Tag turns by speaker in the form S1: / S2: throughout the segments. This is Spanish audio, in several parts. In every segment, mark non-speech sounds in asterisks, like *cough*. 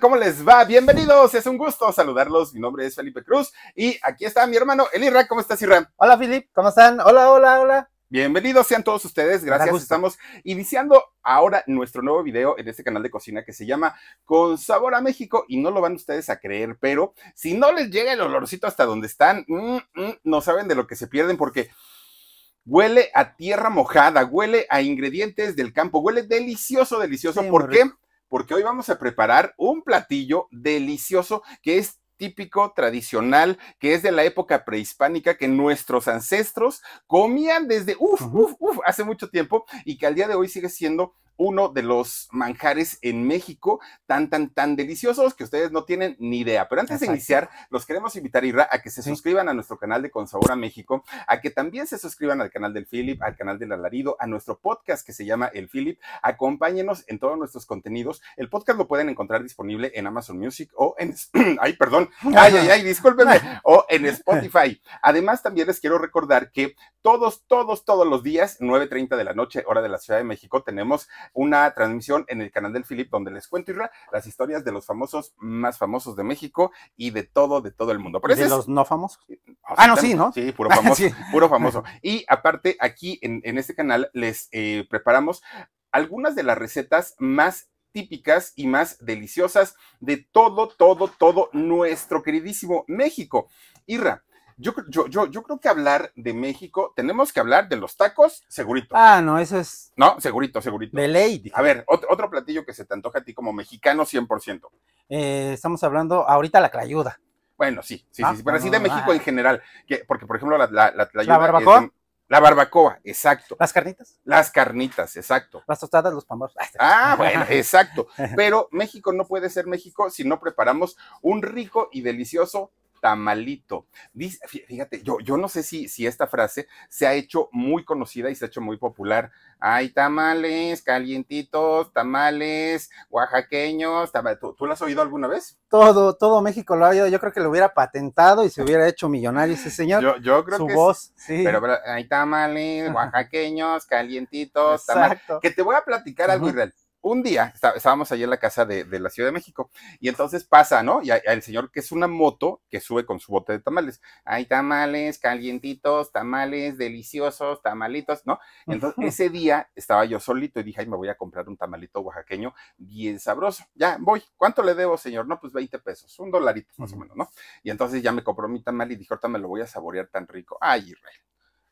S1: ¿Cómo les va? Bienvenidos, es un gusto saludarlos. Mi nombre es Felipe Cruz y aquí está mi hermano Elirra. ¿Cómo estás, Irra? Hola, Filip, ¿cómo están? Hola, hola, hola. Bienvenidos sean todos ustedes, gracias. Estamos iniciando ahora nuestro nuevo video en este canal de cocina que se llama Con Sabor a México y no lo van ustedes a creer, pero si no les llega el olorcito hasta donde están, mm, mm, no saben de lo que se pierden porque huele a tierra mojada, huele a ingredientes del campo, huele delicioso, delicioso. ¿Por qué? porque hoy vamos a preparar un platillo delicioso que es típico, tradicional, que es de la época prehispánica, que nuestros ancestros comían desde, hace mucho tiempo y que al día de hoy sigue siendo uno de los manjares en México tan, tan, tan deliciosos que ustedes no tienen ni idea. Pero antes de iniciar, los queremos invitar, ir a que se suscriban a nuestro canal de Consabora México, a que también se suscriban al canal del Philip, al canal del Alarido, a nuestro podcast que se llama El Philip. Acompáñenos en todos nuestros contenidos. El podcast lo pueden encontrar disponible en Amazon Music o en... *clears throat* ay, perdón. Ay, ay, discúlpenme. O en Spotify. Además, también les quiero recordar que todos, todos, todos los días, 9.30 de la noche, hora de la Ciudad de México, tenemos una transmisión en el canal del Philip donde les cuento Irra, las historias de los famosos más famosos de México y de todo, de todo el mundo. ¿De los no famosos? ah, no, sí, ¿no? Sí, *laughs* puro famoso. Puro famoso. Y aparte, aquí en, este canal les eh, preparamos algunas de las recetas más típicas y más deliciosas de todo, todo, todo nuestro queridísimo México. Irra, yo, yo, creo que hablar de México, tenemos que hablar de los tacos, segurito. Ah, no, eso es. No, segurito, segurito. De ley. A ver, otro, platillo que se te antoja a ti como mexicano 100%.
S2: Eh, estamos hablando ahorita la clayuda.
S1: Bueno, sí, sí, sí, ah, pero así de México ah. en general. porque, por ejemplo, la, la, la, barbacoa. la barbacoa, exacto. ¿Las carnitas? Las carnitas, exacto. Las
S2: tostadas, los pambos.
S1: *laughs* Ah, bueno, *laughs* exacto. Pero México no puede ser México si no preparamos un rico y delicioso tamalito. fíjate, yo, yo no sé si, si esta frase se ha hecho muy conocida y se ha hecho muy popular. Hay tamales, calientitos, tamales, oaxaqueños, ¿Tú, ¿Tú, lo has oído alguna vez?
S2: Todo, todo México lo ha oído. Yo creo que lo hubiera patentado y se hubiera hecho millonario
S1: ese señor. Yo, yo creo Su voz, sí. Pero, hay tamales, oaxaqueños, calientitos, tamales. Que te voy a platicar algo real un día estábamos allí en la casa de, la Ciudad de México y entonces pasa, ¿no? Y el señor que es una moto que sube con su bote de tamales. Hay tamales calientitos, tamales deliciosos, tamalitos, ¿no? Entonces ese día estaba yo solito y dije, ay, me voy a comprar un tamalito oaxaqueño bien sabroso. Ya voy. ¿Cuánto le debo, señor? No, pues 20 pesos, un dolarito más o menos, ¿no? Y entonces ya me compró mi tamal y dije, ahorita me lo voy a saborear tan rico. Ay, Israel.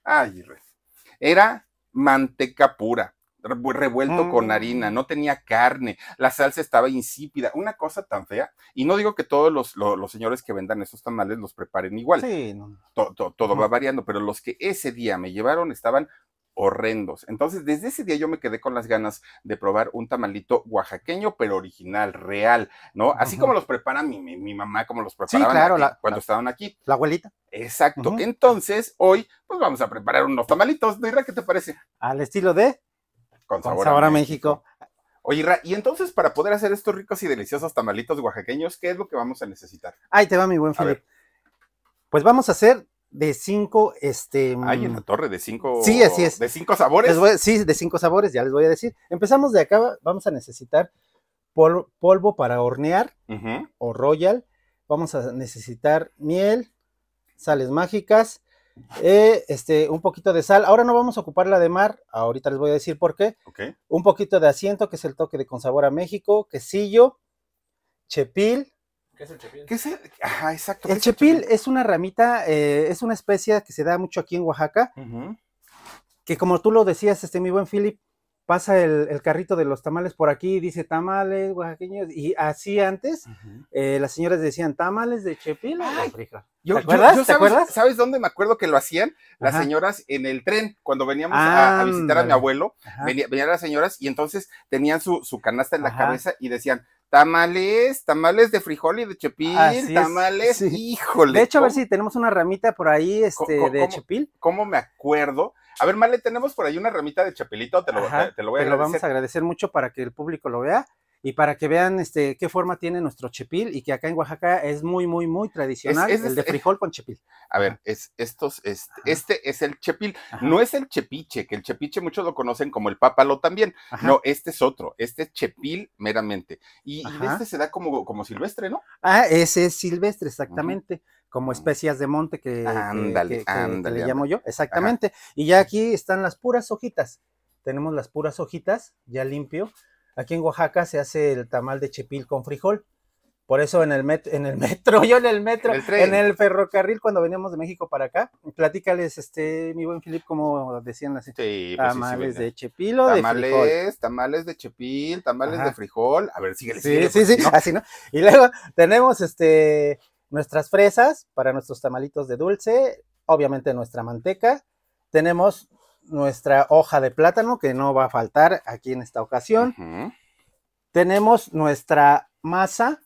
S1: Ay, rey! Era manteca pura revuelto con mm. harina, no tenía carne, la salsa estaba insípida, una cosa tan fea. Y no digo que todos los, señores que vendan esos tamales los preparen igual. Sí, no. todo va variando, pero los que ese día me llevaron estaban horrendos. Entonces, desde ese día yo me quedé con las ganas de probar un tamalito oaxaqueño, pero original, real, ¿no? Así como los prepara mi, mamá, como los preparaban cuando estaban aquí. La abuelita. Exacto. Entonces, hoy, pues vamos a preparar unos tamalitos, verdad ¿qué te parece? Al estilo de con sabor, a, México. Oye, Ra, y entonces para poder hacer estos ricos y deliciosos tamalitos oaxaqueños, ¿qué es lo que vamos a necesitar?
S2: Ahí te va mi buen Felipe. Pues vamos a hacer de cinco, este... Ay, en mm, la
S1: torre, de cinco... Sí, así es. De cinco sabores.
S2: sí, de cinco sabores, ya les voy a decir. Empezamos de acá, vamos a necesitar polvo, para hornear o royal. Vamos a necesitar miel, sales mágicas, eh, este, un poquito de sal. Ahora no vamos a ocupar la de mar, ahorita les voy a decir por qué. Un poquito de asiento, que es el toque de con sabor a México, quesillo, chepil.
S1: ¿Qué es el chepil? es el... chepil,
S2: es una ramita, eh, es una especie que se da mucho aquí en Oaxaca, que como tú lo decías, este, mi buen Philip, pasa el, carrito de los tamales por aquí, dice tamales oaxaqueños, y así antes eh, las señoras decían tamales de Chepil o
S1: sabes, dónde me acuerdo que lo hacían? Las señoras en el tren, cuando veníamos a, visitar a mi abuelo, venían las señoras y entonces tenían su, canasta en la cabeza y decían, tamales, tamales de frijol y de chepil, tamales, híjole. De hecho, a ver si tenemos una ramita por ahí este, de chepil. ¿Cómo me acuerdo a ver, Male, tenemos por ahí una ramita de chapelito, te lo, voy a te Lo vamos a agradecer
S2: mucho para que el público lo vea y para que vean este, qué forma tiene nuestro chepil y que acá en Oaxaca es muy, muy, muy tradicional, el de frijol
S1: con chepil. A ver, estos, este, este, es el chepil, no es el chepiche, que el chepiche muchos lo conocen como el pápalo también, no, este es otro, este es chepil meramente, y, este se da como, como silvestre, ¿no?
S2: Ah, ese es silvestre, exactamente. como especias de monte que, ándale, le llamo yo, exactamente. Y ya aquí están las puras hojitas. Tenemos las puras hojitas, ya limpio, Aquí en Oaxaca se hace el tamal de chepil con frijol. Por eso en el, en el *laughs* metro, yo en el metro, en el, ferrocarril cuando veníamos de México para acá, platícales, este, mi buen Filip, como decían las pues tamales de chepil o tamales, de frijol.
S1: Tamales de chepil, tamales de frijol. A ver, síguele, Sí, sí, sí, así,
S2: ¿no? Y luego tenemos este, nuestras fresas para nuestros tamalitos de dulce, obviamente nuestra manteca, tenemos nuestra hoja de plátano, que no va a faltar aquí en esta ocasión. Tenemos nuestra masa.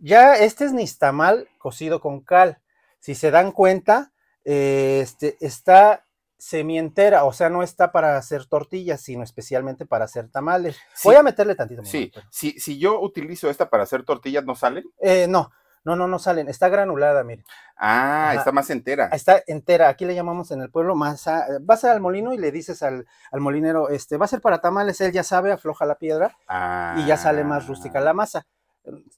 S2: Ya este es nixtamal cocido con cal. Si se dan cuenta, eh, este, está semientera, o sea, no está para hacer tortillas, sino especialmente para hacer tamales. Voy a meterle tantito. Sí,
S1: si, si, yo utilizo esta para hacer tortillas, ¿no salen?
S2: Eh, no, no, no, no salen. Está granulada, mire. Ah, está más entera. Está entera. Aquí le llamamos en el pueblo masa. Eh, vas al molino y le dices al, molinero, este, va a ser para tamales. Él ya sabe, afloja la piedra y ya sale más rústica la ah. masa.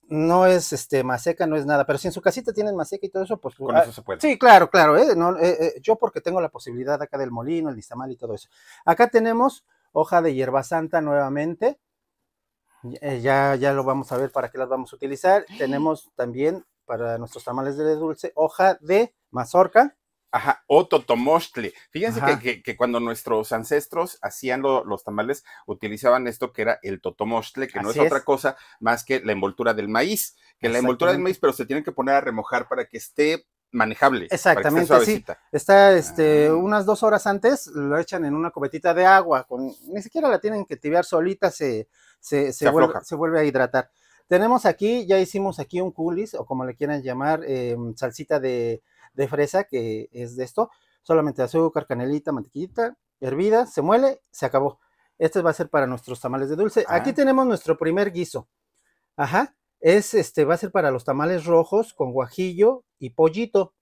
S2: No es este seca, no es nada, pero si en su casita tienen maseca y todo eso, pues. Ah, sí, claro, claro. Eh, no, eh, eh, yo, porque tengo la posibilidad acá del molino, el listamal y todo eso. Acá tenemos hoja de hierba santa nuevamente eh, ya, ya lo vamos a ver para qué las vamos a utilizar. Tenemos también para nuestros tamales de dulce hoja de mazorca.
S1: Ajá, o totomostle. Fíjense que, cuando nuestros ancestros hacían los tamales, utilizaban esto que era el totomostle, que no es, es, otra cosa más que la envoltura del maíz, que la envoltura del maíz, pero se tienen que poner a remojar para que esté manejable. Exactamente,
S2: Está este, ah. unas dos horas antes, lo echan en una cubetita de agua, con, ni siquiera la tienen que tibiar solita, se, se, se, vuelve, a hidratar. Tenemos aquí, ya hicimos aquí un coolis, o como le quieran llamar, em, salsita de, de fresa, que es de esto, solamente azúcar, canelita, mantequita hervida, se muele, se acabó. Este va a ser para nuestros tamales de dulce. Aquí ah. tenemos nuestro primer guiso. Ajá es este, va a ser para los tamales rojos con guajillo y pollito.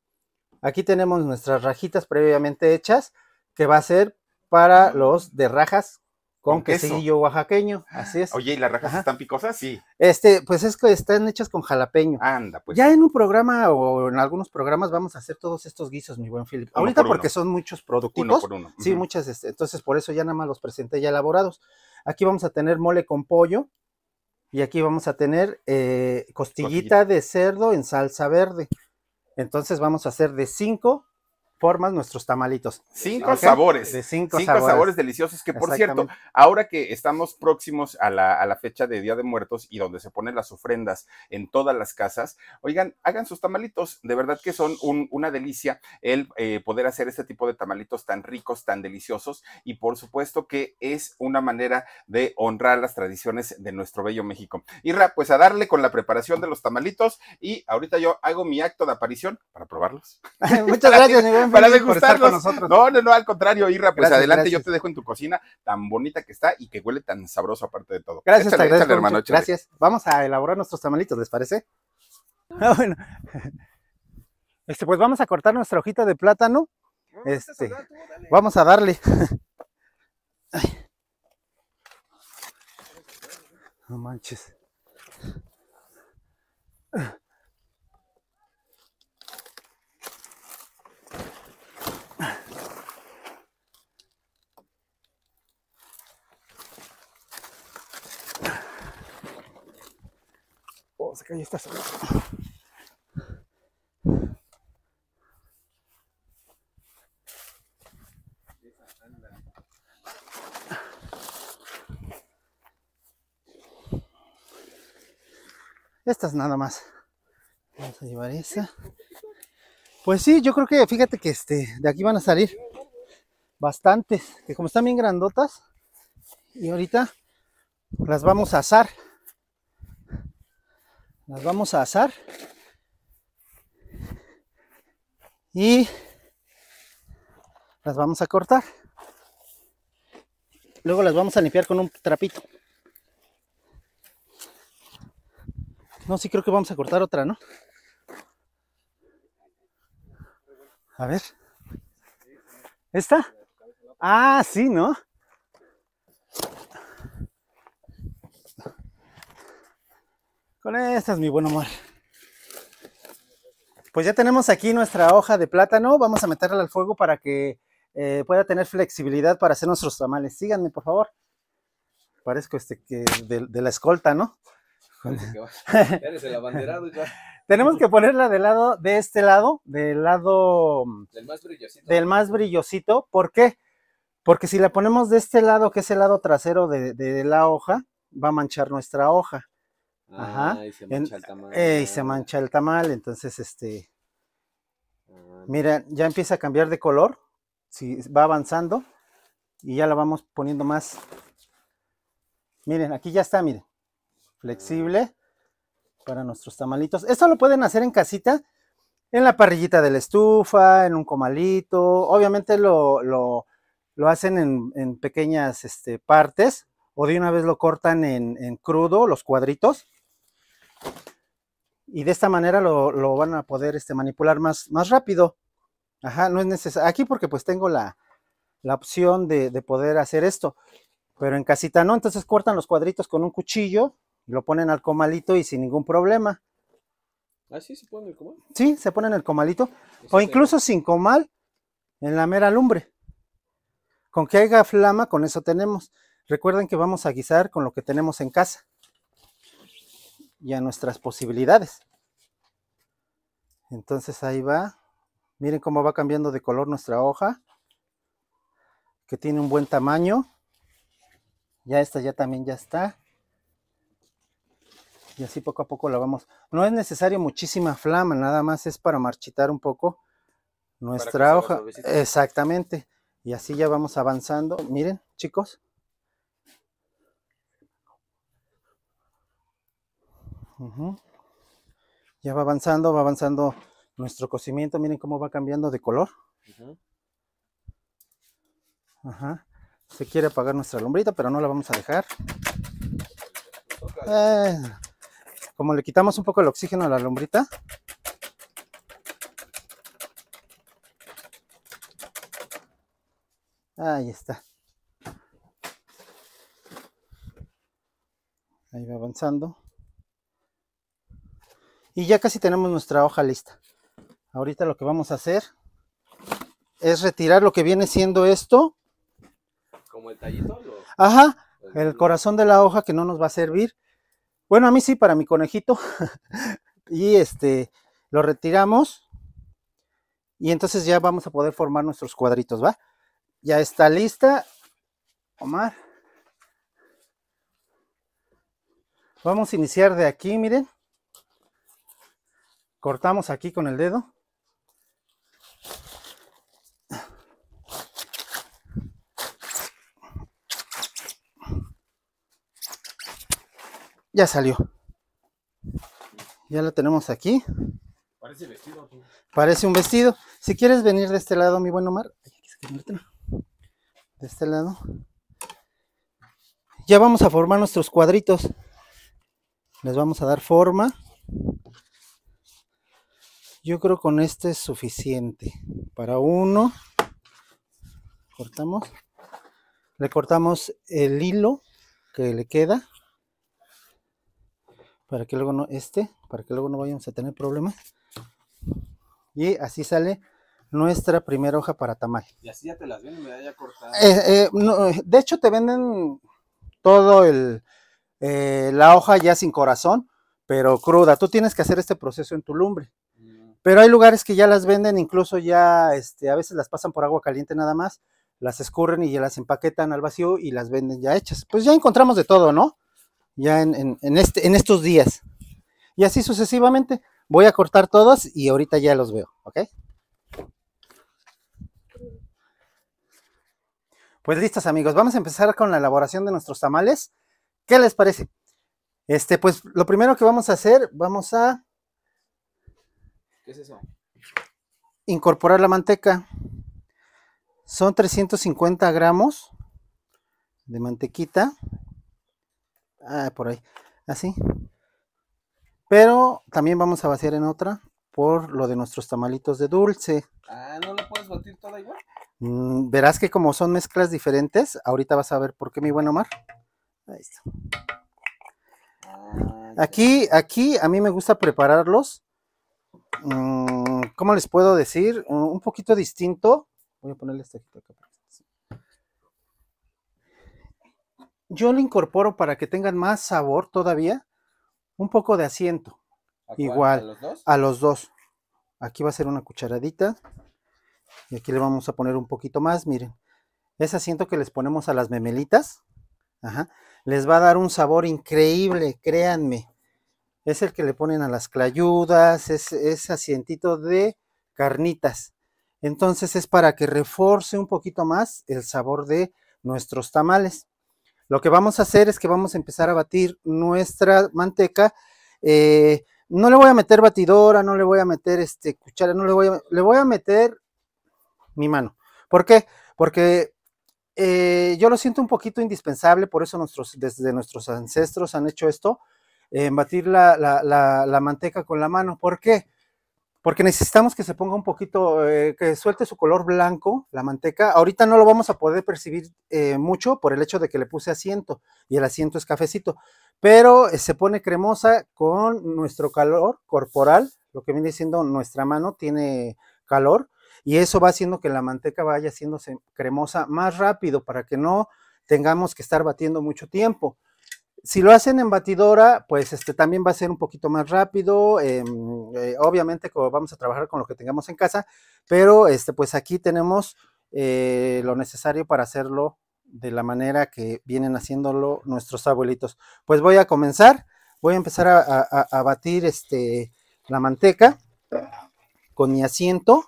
S2: Aquí tenemos nuestras rajitas previamente hechas, que va a ser para mm. los de rajas con, quesillo
S1: oaxaqueño, así es. Oye, ¿y las rajas están picosas? Sí.
S2: Este, pues es que están hechas con jalapeño. Anda, pues. Ya en un programa o en algunos programas vamos a hacer todos estos guisos, mi buen Felipe, Ahorita porque son muchos
S1: productos. Uno por uno. Sí,
S2: muchas, este, entonces por eso ya nada más los presenté ya elaborados. Aquí vamos a tener mole con pollo, y aquí vamos a tener eh, costillita, de cerdo en salsa verde. Entonces vamos a hacer de 5 formas nuestros tamalitos.
S1: Cinco sabores. De cinco, sabores. deliciosos que, por cierto, ahora que estamos próximos a la, a la, fecha de Día de Muertos y donde se ponen las ofrendas en todas las casas, oigan, hagan sus tamalitos. De verdad que son una delicia el eh, poder hacer este tipo de tamalitos tan ricos, tan deliciosos y, por supuesto, que es una manera de honrar las tradiciones de nuestro bello México. Y pues a darle con la preparación de los tamalitos y ahorita yo hago mi acto de aparición para probarlos. *laughs* Muchas gracias, para de nosotros. No, no, al contrario, Irra, pues adelante, yo te dejo en tu cocina tan bonita que está y que huele tan sabroso aparte de todo. Gracias, hermano, Gracias.
S2: Vamos a elaborar nuestros tamalitos, ¿les parece? *laughs* Ah, bueno. Este, pues vamos a cortar nuestra hojita de plátano. Este, vamos a darle. *laughs* No manches. Estas nada más. Vamos a llevar esa. Pues sí, yo creo que fíjate que este de aquí van a salir bastantes, que como están bien grandotas y ahorita las vamos a asar las vamos a asar y las vamos a cortar luego las vamos a limpiar con un trapito no, sí creo que vamos a cortar otra, ¿no? a ver ¿esta? ah, sí, ¿no? Bueno, esta es mi buen humor. Pues ya tenemos aquí nuestra hoja de plátano. Vamos a meterla al fuego para que eh, pueda tener flexibilidad para hacer nuestros tamales. Síganme, por favor. Parezco este que de, la escolta, ¿no? *laughs* Eres el abanderado ya. Tenemos que ponerla de lado, de este lado, del lado. Del más brillosito. Del más brillosito. ¿Por qué? Porque si la ponemos de este lado, que es el lado trasero de la hoja, va a manchar nuestra hoja. Ajá. Y se mancha el tamal. se mancha el tamal, entonces este... Ah, miren, ya empieza a cambiar de color, si va avanzando y ya la vamos poniendo más. Miren, aquí ya está, miren, flexible para nuestros tamalitos. Esto lo pueden hacer en casita, en la parrillita de la estufa, en un comalito. Obviamente lo, hacen en, pequeñas este, partes o de una vez lo cortan en, crudo, los cuadritos, y de esta manera lo, van a poder este, manipular más, más rápido. Ajá, no es necesario. Aquí porque pues tengo la, opción de, poder hacer esto. Pero en casita no, entonces cortan los cuadritos con un cuchillo, lo ponen al comalito y sin ningún problema. ¿Ah, sí? ¿Se pone el comal? Sí, se pone en el comalito. o incluso sin comal, en la mera lumbre. Con que haya flama, con eso tenemos. Recuerden que vamos a guisar con lo que tenemos en casa y a nuestras posibilidades. Entonces ahí va. Miren cómo va cambiando de color nuestra hoja, que tiene un buen tamaño. Ya esta ya también ya está. Y así poco a poco la vamos. No es necesario muchísima flama, nada más es para marchitar un poco nuestra hoja. Exactamente. Y así ya vamos avanzando. Miren, chicos, Ya va avanzando, va avanzando nuestro cocimiento. Miren cómo va cambiando de color. Se quiere apagar nuestra lombrita, pero no la vamos a dejar. Eh, como le quitamos un poco el oxígeno a la lombrita. Ahí está. Ahí va avanzando. Y ya casi tenemos nuestra hoja lista. Ahorita lo que vamos a hacer es retirar lo que viene siendo esto.
S1: Como el tallito.
S2: Ajá, el corazón de la hoja que no nos va a servir. Bueno, a mí sí, para mi conejito. *laughs* y este, lo retiramos. Y entonces ya vamos a poder formar nuestros cuadritos, ¿va? Ya está lista. Omar. Vamos a iniciar de aquí, miren cortamos aquí con el dedo ya salió ya la tenemos aquí parece parece un vestido si quieres venir de este lado mi buen Omar de este lado ya vamos a formar nuestros cuadritos les vamos a dar forma yo creo con este es suficiente. Para uno, cortamos. Le cortamos el hilo que le queda. Para que luego no, este, para que luego no vayamos a tener problemas. Y así sale nuestra primera hoja para tamal.
S1: Y así ya te las venden y me Eh, eh,
S2: no, de hecho, te venden todo el eh, la hoja ya sin corazón, pero cruda. Tú tienes que hacer este proceso en tu lumbre. Pero hay lugares que ya las venden, incluso ya este, a veces las pasan por agua caliente nada más, las escurren y ya las empaquetan al vacío y las venden ya hechas. Pues ya encontramos de todo, ¿no? Ya en, este, en estos días. Y así sucesivamente. Voy a cortar todas y ahorita ya los veo, ¿ok? Pues listos amigos, vamos a empezar con la elaboración de nuestros tamales. ¿Qué les parece? Este, pues lo primero que vamos a hacer, vamos a ¿Qué es eso? Incorporar la manteca. Son 350 gramos de mantequita. Ah, por ahí. Así. Pero también vamos a vaciar en otra por lo de nuestros tamalitos de dulce. Ah, ¿no lo puedes batir toda igual? Mm, verás que como son mezclas diferentes, ahorita vas a ver por qué, mi buen Omar. Ahí está. Ah, aquí, aquí a mí me gusta prepararlos Mm, ¿cómo les puedo decir? Un poquito distinto. Voy a ponerle este Yo le incorporo para que tengan más sabor todavía, un poco de asiento. Igual. ¿A los, dos? ¿A los dos? Aquí va a ser una cucharadita. Y aquí le vamos a poner un poquito más, miren. Ese asiento que les ponemos a las memelitas, les va a dar un sabor increíble, créanme. Es el que le ponen a las clayudas, es, ese asientito de carnitas. Entonces es para que reforce un poquito más el sabor de nuestros tamales. Lo que vamos a hacer es que vamos a empezar a batir nuestra manteca. Eh, no le voy a meter batidora, no le voy a meter este cuchara, no le voy a, le voy a meter mi mano. ¿Por qué? Porque eh, yo lo siento un poquito indispensable, por eso nuestros, desde nuestros ancestros han hecho esto, eh, batir la, manteca con la mano. ¿Por qué? Porque necesitamos que se ponga un poquito, eh, que suelte su color blanco la manteca. Ahorita no lo vamos a poder percibir eh, mucho por el hecho de que le puse asiento y el asiento es cafecito, pero eh, se pone cremosa con nuestro calor corporal, lo que viene diciendo nuestra mano tiene calor y eso va haciendo que la manteca vaya haciéndose cremosa más rápido para que no tengamos que estar batiendo mucho tiempo. Si lo hacen en batidora, pues este también va a ser un poquito más rápido. Em, eh, obviamente, como vamos a trabajar con lo que tengamos en casa, pero este, pues aquí tenemos eh, lo necesario para hacerlo de la manera que vienen haciéndolo nuestros abuelitos. Pues voy a comenzar. Voy a empezar a, batir este, la manteca con mi asiento.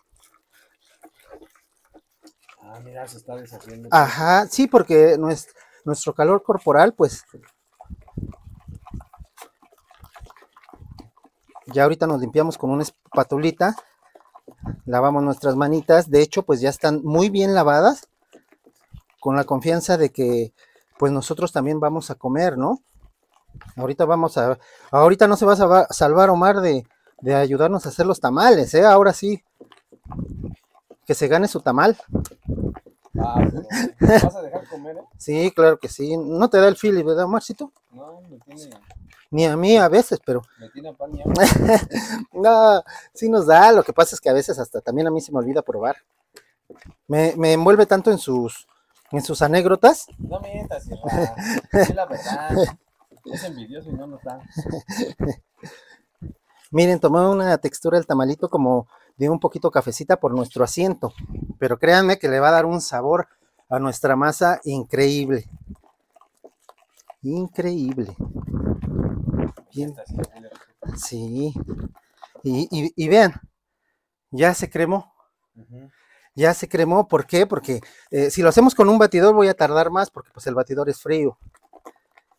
S2: Ah, mira, se está deshaciendo. Ajá, sí, porque nuestro calor corporal, pues Ya ahorita nos limpiamos con una espatulita, lavamos nuestras manitas, de hecho pues ya están muy bien lavadas, con la confianza de que pues nosotros también vamos a comer, ¿no? Ahorita vamos a, ahorita no se va a salvar Omar de, de ayudarnos a hacer los tamales, ¿eh? Ahora sí, que se gane su tamal. Ah, ¿Vas a dejar comer? Eh? Sí, claro que sí. ¿No te da el feeling, verdad, Omarcito? No, no tiene ni a mí a veces, pero... ¿eh? *laughs* no, sí nos da, lo que pasa es que a veces hasta también a mí se me olvida probar. Me, envuelve tanto en sus, en sus anécdotas. No mientas, es la verdad. Es envidioso y no nos da. *laughs* Miren, tomó una textura del tamalito como de un poquito cafecita por nuestro asiento, pero créanme que le va a dar un sabor a nuestra masa increíble. Increíble. Bien. Sí. Y, vean, ya se cremó. Ya se cremó, ¿por qué? Porque eh, si lo hacemos con un batidor voy a tardar más porque pues el batidor es frío.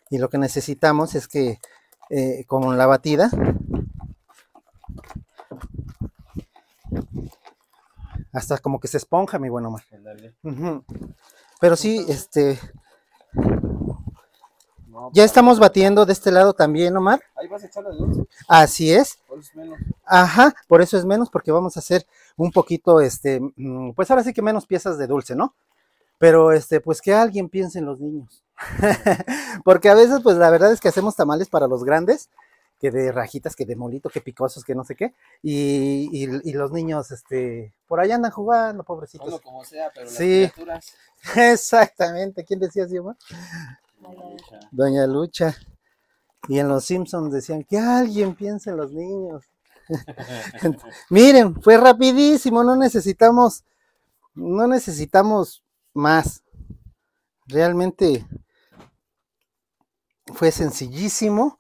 S2: Y lo que necesitamos es que eh, con la batida hasta como que se esponja, mi buen Omar. Pero sí, este ya estamos batiendo de este lado también, Omar. Ahí vas a echar la dulce. Así es. Por eso es menos. Ajá, por eso es menos, porque vamos a hacer un poquito, este, mm, pues ahora sí que menos piezas de dulce, ¿no? Pero, este, pues que alguien piense en los niños. *laughs* porque a veces, pues la verdad es que hacemos tamales para los grandes, que de rajitas, que de molito, que picosos, que no sé qué. Y, los niños, este, por allá andan jugando, pobrecitos. Bueno, como sea, pero las *laughs* Exactamente. ¿Quién decía así, Omar? Doña Lucha. Y en los Simpsons decían que alguien piense en los niños. *laughs* Miren, fue rapidísimo, no necesitamos, no necesitamos más. Realmente fue sencillísimo.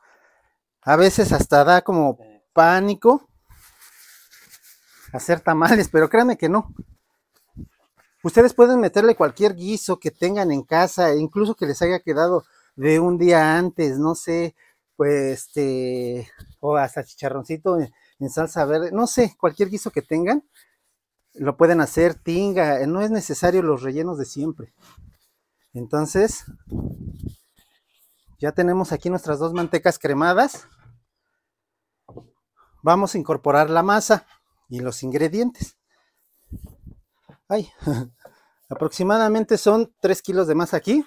S2: A veces hasta da como pánico hacer tamales, pero créanme que no. Ustedes pueden meterle cualquier guiso que tengan en casa, e incluso que les haya quedado de un día antes, no sé, pues este, o hasta chicharroncito en salsa verde, no sé, cualquier guiso que tengan, lo pueden hacer tinga, eh, no es necesario los rellenos de siempre. Entonces, ya tenemos aquí nuestras dos mantecas cremadas. Vamos a incorporar la masa y los ingredientes. Ay, *laughs* aproximadamente son 3 kilos de masa aquí.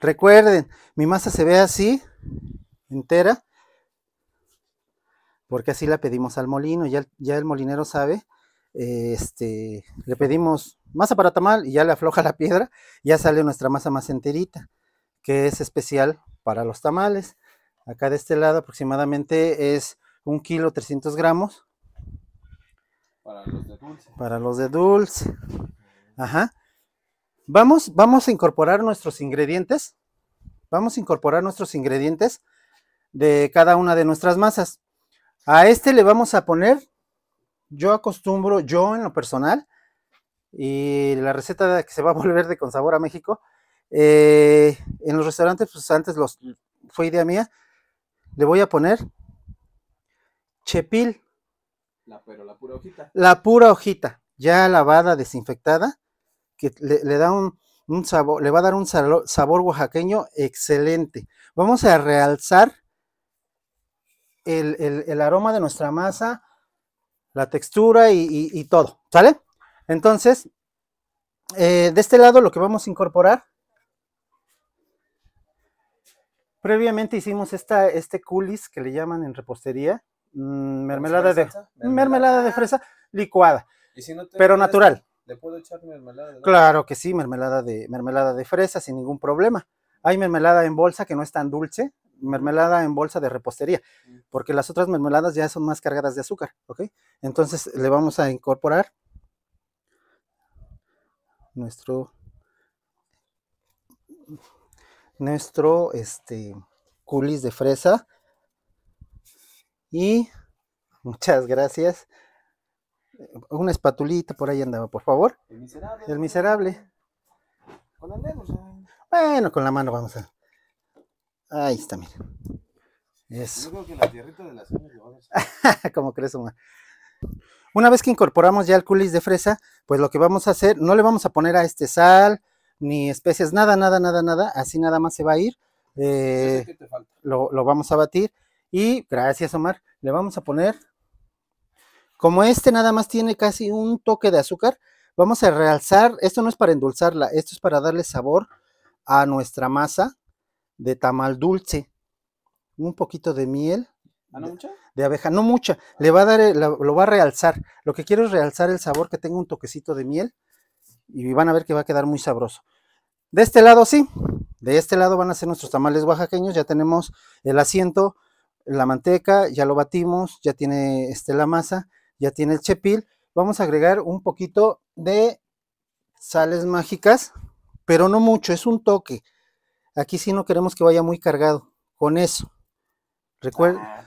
S2: Recuerden, mi masa se ve así, entera, porque así la pedimos al molino, ya, ya el molinero sabe, este, le pedimos masa para tamal y ya le afloja la piedra, ya sale nuestra masa más enterita, que es especial para los tamales. Acá de este lado aproximadamente es un kilo 300 gramos para los de dulce. Para los de dulce. Ajá. Vamos, vamos a incorporar nuestros ingredientes. Vamos a incorporar nuestros ingredientes de cada una de nuestras masas. A este le vamos a poner, yo acostumbro, yo en lo personal, y la receta que se va a *laughs* volver de Con Sabor a México, eh, en los restaurantes, pues antes los, fue idea mía, le voy a poner chepil. La,
S1: pura hojita. La
S2: pura hojita, ya lavada, desinfectada, que le, da un, sabor, le va a dar un sabor, oaxaqueño excelente. Vamos a realzar el, aroma de nuestra masa, la textura y, todo, ¿sale? Entonces, eh, de este lado lo que vamos a incorporar, previamente hicimos esta, este culis que le llaman en repostería, Mm, mermelada de fresa? mermelada de fresa licuada, pero natural. ¿Le puedo echar mermelada? claro que sí, mermelada de mermelada de fresa sin ningún problema. Hay mermelada en bolsa que no es tan dulce, mermelada en bolsa de repostería, mm. porque las otras mermeladas ya son más cargadas de azúcar, ¿ok? Entonces le vamos a incorporar nuestro nuestro este culis de fresa y muchas gracias. Una espatulita por ahí andaba, por favor. El miserable. El miserable. Con Bueno, con la mano vamos a. Ahí está, mira. Eso. Yo que la tierrita de las Como *laughs* crees, Omar. Una vez que incorporamos ya el culis de fresa, pues lo que vamos a hacer, no le vamos a poner a este sal, ni especias, nada, nada, nada, nada. Así nada más se va a ir. Eh, lo vamos a batir. Y gracias, Omar. Le vamos a poner, como este nada más tiene casi un toque de azúcar, vamos a realzar, esto no es para endulzarla, esto es para darle sabor a nuestra masa de tamal dulce. Un poquito de miel. ¿Ah, no mucha? De, abeja, no mucha, le va a dar, lo va a realzar. Lo que quiero es realzar el sabor, que tenga un toquecito de miel y van a ver que va a quedar muy sabroso. De este lado sí, de este lado van a ser nuestros tamales oaxaqueños, ya tenemos el asiento la manteca, ya lo batimos, ya tiene este, la masa, ya tiene el chepil. Vamos a agregar un poquito de sales mágicas, pero no mucho, es un toque. Aquí sí no queremos que vaya muy cargado con eso. Recuerden, ah,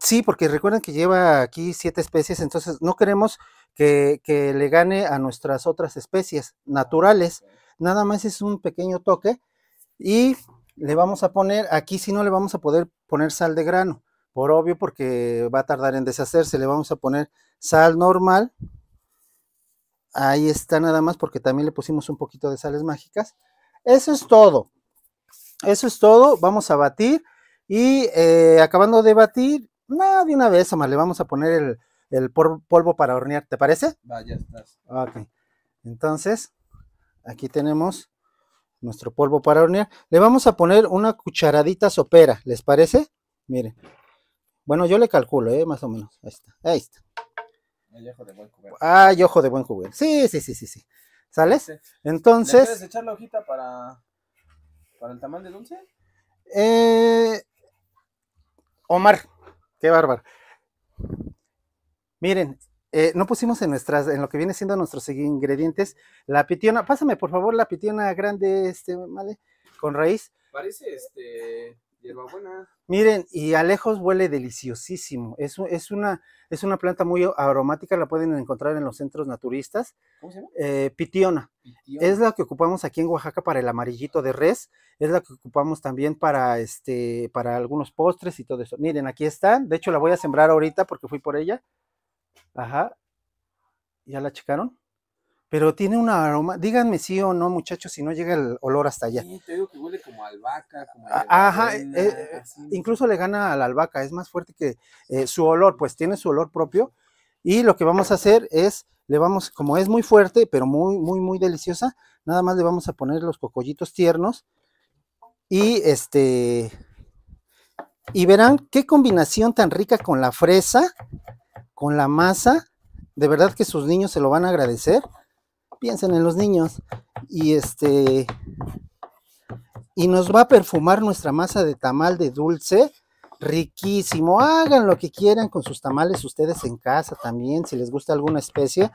S2: sí, porque recuerden que lleva aquí siete especies, entonces no queremos que, le gane a nuestras otras especies naturales. Nada más es un pequeño toque y le vamos a poner, aquí si no le vamos a poder poner sal de grano, por obvio porque va a tardar en deshacerse, le vamos a poner sal normal, ahí está nada más porque también le pusimos un poquito de sales mágicas, eso es todo, eso es todo, vamos a batir y eh, acabando de batir, nada, de una vez más le vamos a poner el, el, polvo para hornear, ¿te parece? Vaya, estás. Ok, entonces aquí tenemos nuestro polvo para hornear. Le vamos a poner una cucharadita sopera, ¿les parece? Miren. Bueno, yo le calculo, ¿eh? más o menos. Ahí está. Ahí está. El ojo de buen cubero. Ah, ojo de buen Sí, sí, sí, sí, sí. ¿Sales? Entonces. ¿Puedes
S1: echar la hojita para, el tamal de dulce?
S2: Eh, Omar, qué bárbaro. Miren, eh, no pusimos en nuestras, en lo que viene siendo nuestros ingredientes, la pitiona. Pásame por favor la pitiona grande, este, ¿vale? Con raíz.
S1: Parece este hierbabuena.
S2: Miren, y a lejos huele deliciosísimo. Es, es, una, es una planta muy aromática, la pueden encontrar en los centros naturistas. ¿Cómo se llama? Eh, pitiona. Es la que ocupamos aquí en Oaxaca para el amarillito de res. Es la que ocupamos también para, este, para algunos postres y todo eso. Miren, aquí está. De hecho, la voy a sembrar ahorita porque fui por ella. Ajá. ¿Ya la checaron? Pero tiene un aroma. Díganme sí o no, muchachos, si no llega el olor hasta allá. Sí,
S1: te digo que huele como albahaca. Ajá, eh, eh, incluso
S2: le gana a la albahaca. Es más fuerte que eh, su olor, pues tiene su olor propio. Y lo que vamos a hacer es, le vamos, como es muy fuerte, pero muy, muy, muy deliciosa, nada más le vamos a poner los cocollitos tiernos. Y este. Y verán qué combinación tan rica con la fresa con la masa, de verdad que sus niños se lo van a agradecer. Piensen en los niños. Y este y nos va a perfumar nuestra masa de tamal de dulce riquísimo. Hagan lo que quieran con sus tamales ustedes en casa también. Si les gusta alguna especie,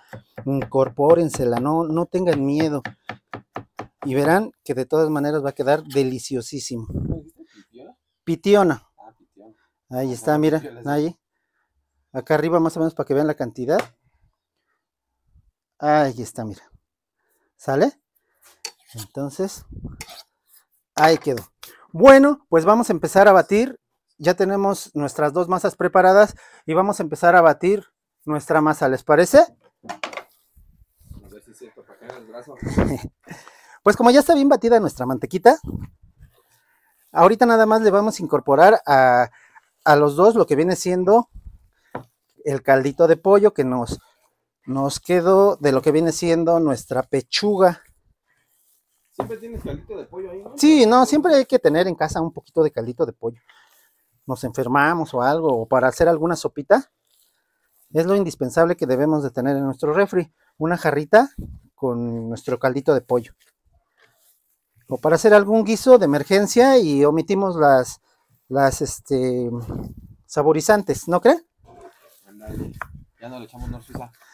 S2: incorpórensela, no, no tengan miedo. Y verán que de todas maneras va a quedar deliciosísimo. Ah, pitiona. Ahí está, mira, ahí acá arriba más o menos para que vean la cantidad. Ahí está, mira. ¿Sale? Entonces, ahí quedó. Bueno, pues vamos a empezar a batir. Ya tenemos nuestras dos masas preparadas y vamos a empezar a batir nuestra masa, ¿les parece? *laughs* Pues como ya está bien batida nuestra mantequita, ahorita nada más le vamos a incorporar a, a los dos lo que viene siendo el caldito de pollo que nos, nos quedó de lo que viene siendo nuestra pechuga. Siempre tienes caldito de pollo ahí, Sí, no, siempre hay que tener en casa un poquito de caldito de pollo. Nos enfermamos o algo, o para hacer alguna sopita. Es lo indispensable que debemos de tener en nuestro refri. Una jarrita con nuestro caldito de pollo. O para hacer algún guiso de emergencia y omitimos las, las este, saborizantes, ¿no creen? ya no le echamos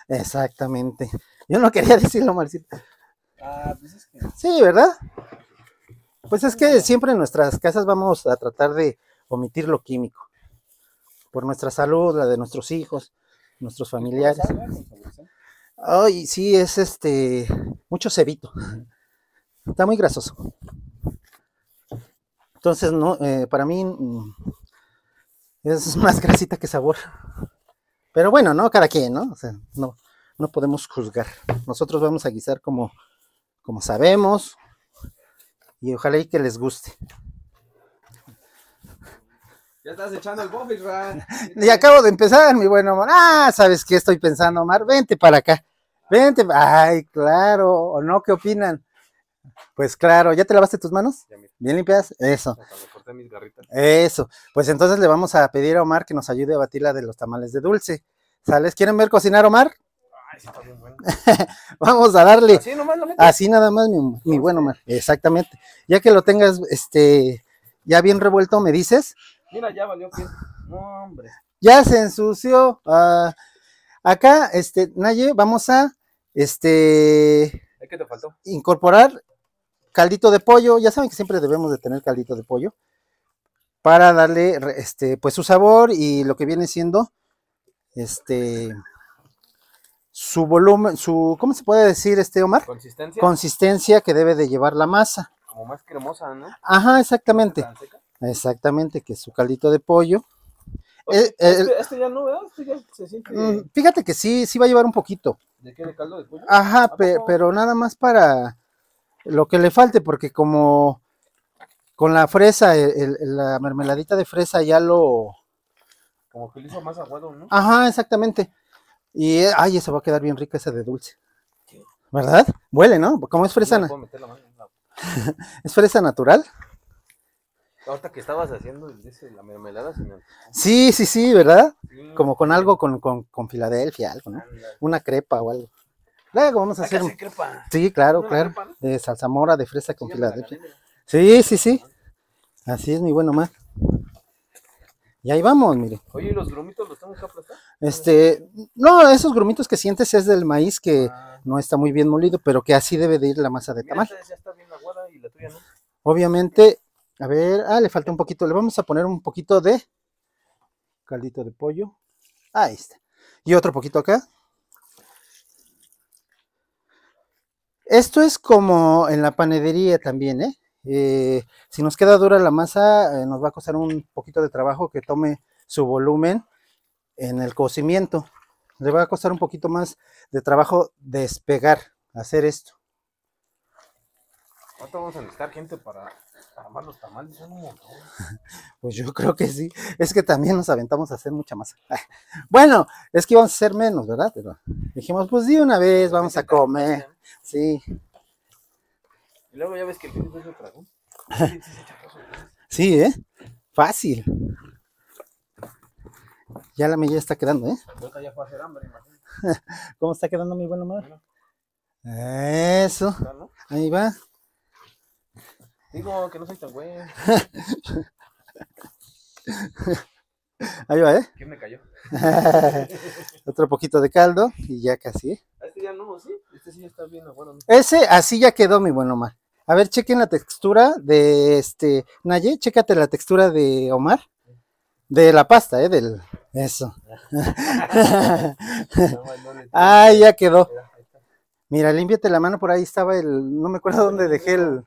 S2: Exactamente. Yo no quería *laughs* decirlo, Marcito. Ah, pues es que... Sí, ¿verdad? Pues es que siempre en nuestras casas vamos a tratar de omitir lo químico. Por nuestra salud, la de nuestros hijos, nuestros familiares. Ay, sí, es este. Mucho cebito. Está muy grasoso. Entonces, no, eh, para mí mm, es más grasita que sabor. Pero bueno, ¿no? Cada quien, ¿no? O sea, no, no podemos juzgar. Nosotros vamos a guisar como, como sabemos y ojalá y que les guste.
S1: Ya estás echando el bofe, Israel. *laughs*
S2: y acabo de empezar, mi buen amor. Ah, ¿sabes qué estoy pensando, Omar? Vente para acá. Vente. Ay, claro. ¿O no? ¿Qué opinan? Pues claro. ¿Ya te lavaste tus manos? Bien limpias. Eso mis garritas. Eso, pues entonces le vamos a pedir a Omar que nos ayude a batir la de los tamales de dulce. ¿Sales? ¿Quieren ver cocinar, Omar? *laughs* vamos a darle. Así, nada más, mi, mi buen Omar. Exactamente. Ya que lo tengas, este, ya bien revuelto, me dices. Mira, ya valió No, hombre. Ya se ensució. Ah, acá, este, Naye, vamos a, este. te faltó? Incorporar caldito de pollo. Ya saben que siempre debemos de tener caldito de pollo para darle este, pues su sabor y lo que viene siendo este su volumen, su ¿cómo se puede decir este Omar? Consistencia. Consistencia que debe de llevar la masa. Como más cremosa, ¿no? Ajá, exactamente. Exactamente, que su caldito de pollo. Eh, eh, este, este, ya no, veo, fíjate. Este se siente... Mm, fíjate que sí, sí va a llevar un poquito. ¿De qué? ¿De caldo de pollo? Ajá, pero nada más para lo que le falte, porque como con la fresa, la mermeladita de fresa ya lo...
S1: Como que le hizo más aguado, ¿no?
S2: Ajá, exactamente. Y, ay, se va a quedar bien rica esa de dulce. ¿Verdad? Huele, ¿no? Como es fresa... No *laughs* ¿Es fresa natural? Ahorita que estabas haciendo la mermelada. Señor. Sí, sí, sí, ¿verdad? Como con algo, con, con, Filadelfia, algo, ¿no? Una crepa o algo. Luego vamos a hacer. Crepa. Sí, claro, claro. Crepa, salsa De salsamora de fresa con Filadelfia. Sí, sí, sí. Así es, mi bueno, Omar. Y ahí vamos, mire. Oye, los grumitos los tengo que aplastar? Este, no, esos grumitos que sientes es del maíz que ah. no está muy bien molido, pero que así debe de ir la masa de tamal. ya está bien aguada y la tuya no. Obviamente, a ver, ah, le falta un poquito, le vamos a poner un poquito de caldito de pollo. Ahí está. Y otro poquito acá. Esto es como en la panadería también, ¿eh? Eh, si nos queda dura la masa, eh, nos va a costar un poquito de trabajo que tome su volumen en el cocimiento. Le va a costar un poquito más de trabajo despegar, hacer esto.
S1: ¿Cuánto vamos a necesitar gente para armar los tamales? *laughs*
S2: pues yo creo que sí. Es que también nos aventamos a hacer mucha masa. *laughs* bueno, es que íbamos a hacer menos, ¿verdad? dijimos, pues de una vez, vamos a comer. ¿eh? Sí luego ya ves que el ese es dragón. *laughs* Sí, ¿eh? Fácil. Ya la ya está quedando, ¿eh? Ya fue a hacer hambre, *laughs* ¿Cómo está quedando mi buen Omar? Eso. Ahí va. Digo que no soy tan güey. *laughs* Ahí va, ¿eh? ¿Quién me cayó? Otro poquito de caldo y ya casi. ¿eh? Este ya no,
S1: sí. Este sí ya
S2: está bien, bueno. Ese así ya quedó, mi buen Omar. A ver, chequen la textura de este. Naye, chécate la textura de Omar. De la pasta, ¿eh? Del. Eso. *laughs* Ay, ya quedó. Mira, límpiate la mano, por ahí estaba el. No me acuerdo dónde dejé el.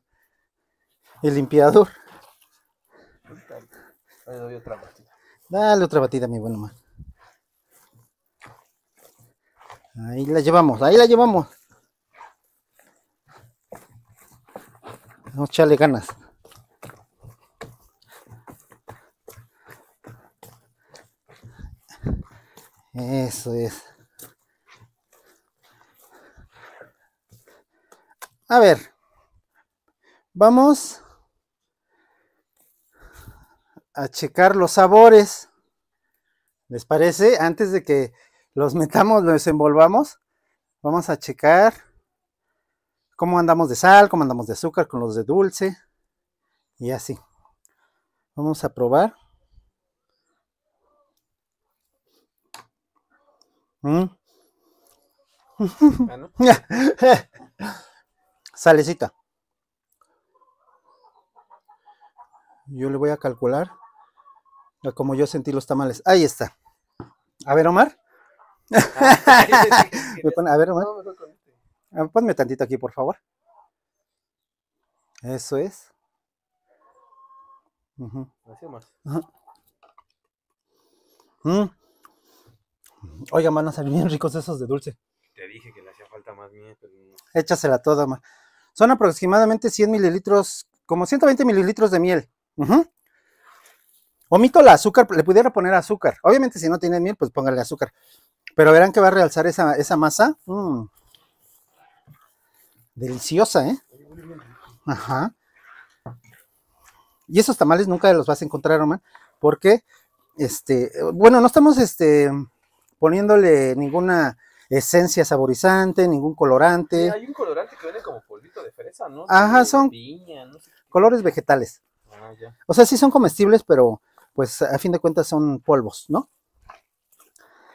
S2: El limpiador.
S1: Dale otra batida.
S2: Dale otra batida, mi buen Omar. Ahí la llevamos, ahí la llevamos. No chale ganas. Eso es. A ver. Vamos a checar los sabores. ¿Les parece? Antes de que los metamos, los envolvamos, vamos a checar cómo andamos de sal, cómo andamos de azúcar con los de dulce y así. Vamos a probar. Mm. *laughs* Salecita. Yo le voy a calcular ah, como yo sentí los tamales. Ahí está. A ver, Omar. Ah, *laughs* *laughs* a ver, Omar. Ah, ponme tantito aquí, por favor. Eso es. Gracias. -huh. Oiga, salen bien ricos esos de dulce.
S1: Te dije que le hacía falta más miel,
S2: pero Échasela toda, man. Son aproximadamente 100 mililitros, como 120 mililitros de miel. Omito la azúcar, le pudiera poner azúcar. Obviamente, si no tiene miel, pues póngale azúcar. Pero verán que va a realzar esa, masa. Mm. Deliciosa, ¿eh? Ajá. Y esos tamales nunca los vas a encontrar, Omar, porque, este, bueno, no estamos, este, poniéndole ninguna esencia saborizante, ningún colorante. hay
S1: un colorante que viene como polvito de fresa, ¿no? Ajá, son
S2: colores vegetales.
S1: Ah, o sea,
S2: sí son comestibles, pero pues a fin de cuentas son polvos, ¿no?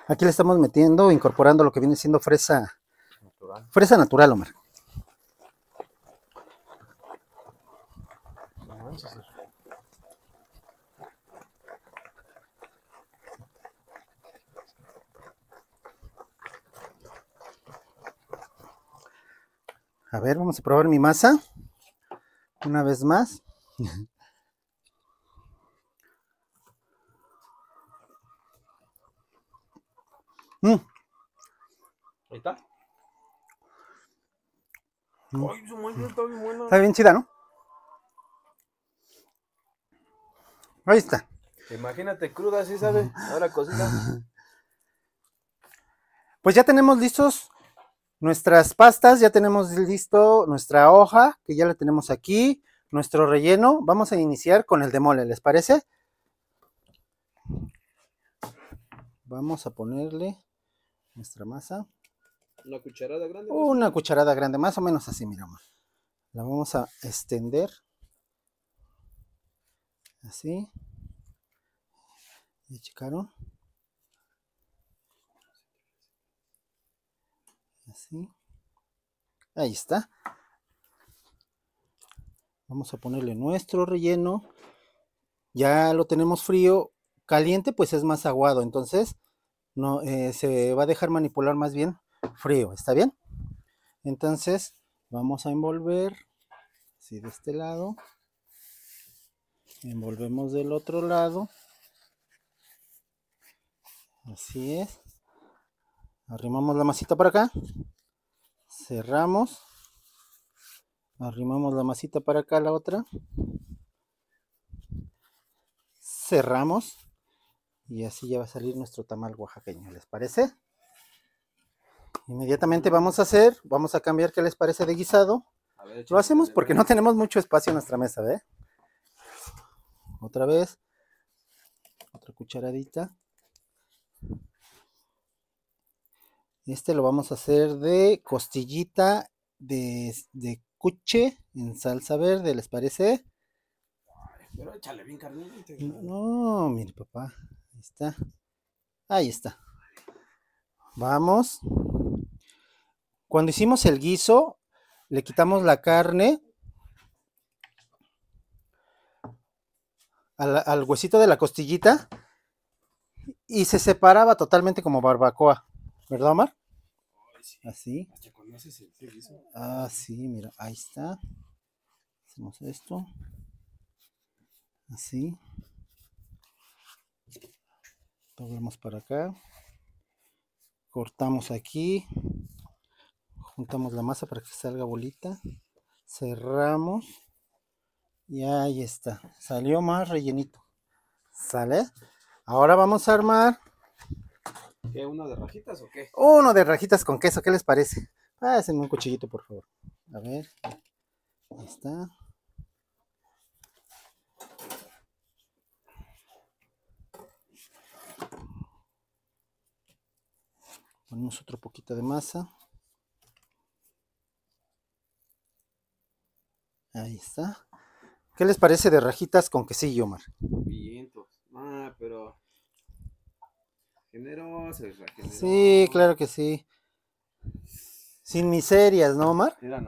S2: Aquí le estamos metiendo, incorporando lo que viene siendo fresa, fresa natural, Omar. A ver, vamos a probar mi masa. Una vez más. *laughs* Mm. Ahí está. Mm. está bien chida, ¿no? Ahí está.
S1: Imagínate cruda, así sabe. Ahora cocina. *laughs*
S2: Pues ya tenemos listos nuestras pastas, ya tenemos listo nuestra hoja, que ya la tenemos aquí, nuestro relleno. Vamos a iniciar con el de mole, ¿les parece? Vamos a ponerle nuestra masa. ¿Una cucharada grande? Una cucharada grande, más o menos así, miramos. La vamos a extender. Así. ¿Ya checaron? Ahí está. Vamos a ponerle nuestro relleno. Ya lo tenemos frío. Caliente pues es más aguado, entonces no, eh, se va a dejar manipular más bien frío, ¿está bien? Entonces vamos a envolver así de este lado. Envolvemos del otro lado. Así es arrimamos la masita para acá, cerramos, arrimamos la masita para acá, la otra, cerramos y así ya va a salir nuestro tamal oaxaqueño, ¿les parece? Inmediatamente vamos a hacer, vamos a cambiar, ¿qué les parece de guisado? Lo hacemos porque no tenemos mucho espacio en nuestra mesa, ¿ve? Otra vez, otra cucharadita. Este lo vamos a hacer de costillita de, cuche en salsa verde, ¿les parece? pero échale bien carne. No, mire papá, ahí está. Ahí está. Vamos. Cuando hicimos el guiso, le quitamos la carne al huesito de la costillita y se separaba totalmente como barbacoa. ¿Verdad, Omar? Así. Ah, sí, mira, ahí está. Hacemos esto. Así. Doblamos para acá. Cortamos aquí. Juntamos la masa para que salga bolita. Cerramos. Y ahí está. Salió más rellenito. ¿Sale? Ahora vamos a armar ¿Uno de rajitas o qué? Uno de rajitas con queso, ¿qué les parece? Pásenme un cuchillito, por favor. A ver. Ahí está. Ponemos otro poquito de masa. Ahí está. ¿Qué les parece de rajitas con quesillo, Omar?
S1: Vientos. Ah, pero
S2: Sí, claro que sí. Sin miserias, ¿no, Omar? Era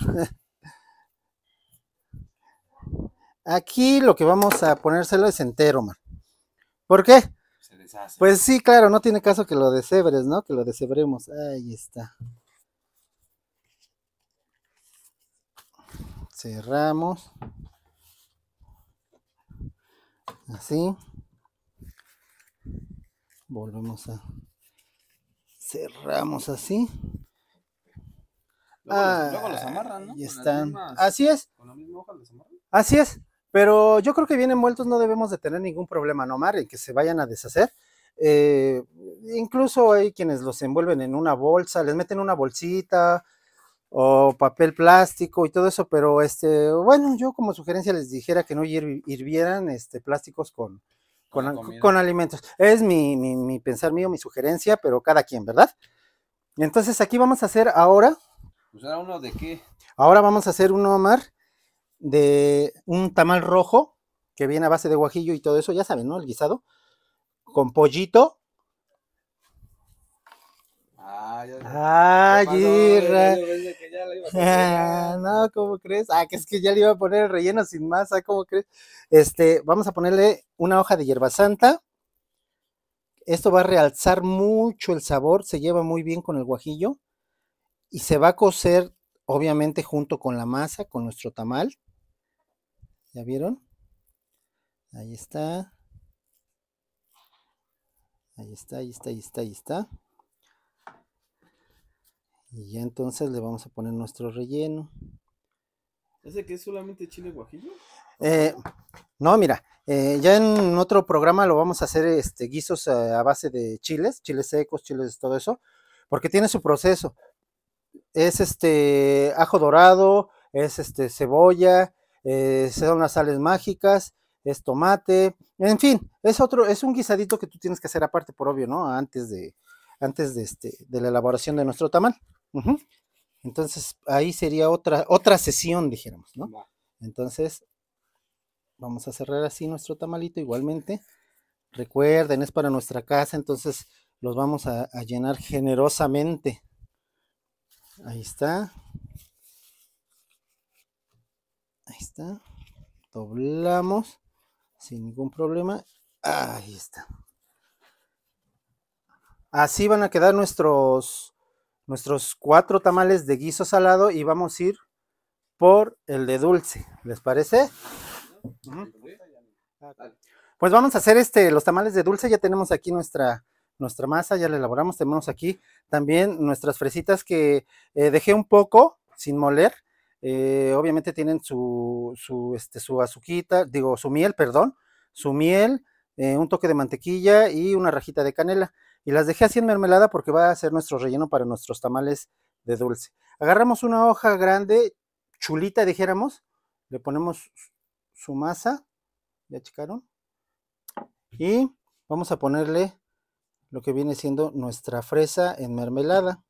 S2: *laughs* Aquí lo que vamos a ponérselo es entero, Omar. ¿Por qué? Pues sí, claro, no tiene caso que lo desebres, ¿no? Que lo desebremos. Ahí está. Cerramos. Así volvemos a cerramos así ah, los, amarran ¿no? y están así es con la misma hoja los amarran así es pero yo creo que bien envueltos no debemos de tener ningún problema no Mar en que se vayan a deshacer eh, incluso hay quienes los envuelven en una bolsa les meten una bolsita o papel plástico y todo eso, pero este, bueno, yo como sugerencia les dijera que no hirvieran este, plásticos con, con, alimentos. Es mi, pensar mío, mi sugerencia, pero cada quien, ¿verdad? Entonces aquí vamos a hacer ahora. Pues ahora uno de qué. Ahora vamos a hacer uno, Omar, de un tamal rojo que viene a base de guajillo y todo eso, ya saben, ¿no? El guisado. Con pollito, Ah, *laughs* no, ¿cómo crees? Ah, que es que ya le iba a poner el relleno sin masa ah, ¿cómo crees? Este, vamos a ponerle una hoja de hierba santa. Esto va a realzar mucho el sabor, se lleva muy bien con el guajillo y se va a cocer, obviamente, junto con la masa, con nuestro tamal. ¿Ya vieron? Ahí está. Ahí está, ahí está, ahí está, ahí está. Y ya entonces le vamos a poner nuestro relleno.
S1: ¿Ese que es solamente chile guajillo?
S2: Eh, no, mira, eh, ya en otro programa lo vamos a hacer este, guisos eh, a, base de chiles, chiles secos, chiles, todo eso, porque tiene su proceso. Es este ajo dorado, es este cebolla, se son las sales mágicas, es tomate, en fin, es otro, es un guisadito que tú tienes que hacer aparte, por obvio, ¿no? Antes de, antes de, este, de la elaboración de nuestro tamal. Entonces, ahí sería otra, otra sesión, dijéramos, ¿no? Entonces, vamos a cerrar así nuestro tamalito igualmente. Recuerden, es para nuestra casa, entonces los vamos a llenar generosamente. Ahí está. Ahí está. Doblamos sin ningún problema. Ahí está. Así van a quedar nuestros nuestros cuatro tamales de guiso salado y vamos a ir por el de dulce. ¿Les parece? Pues vamos a hacer este, los tamales de dulce. Ya tenemos aquí nuestra, nuestra masa, ya la elaboramos. Tenemos aquí también nuestras fresitas que eh, dejé un poco sin moler. Eh, obviamente tienen su, su, este, su azuquita, digo, su miel, perdón, su miel, eh, un toque de mantequilla y una rajita de canela y las dejé así en mermelada porque va a ser nuestro relleno para nuestros tamales de dulce. Agarramos una hoja grande, chulita dijéramos, le ponemos su masa, ya checaron, y vamos a ponerle lo que viene siendo nuestra fresa en mermelada.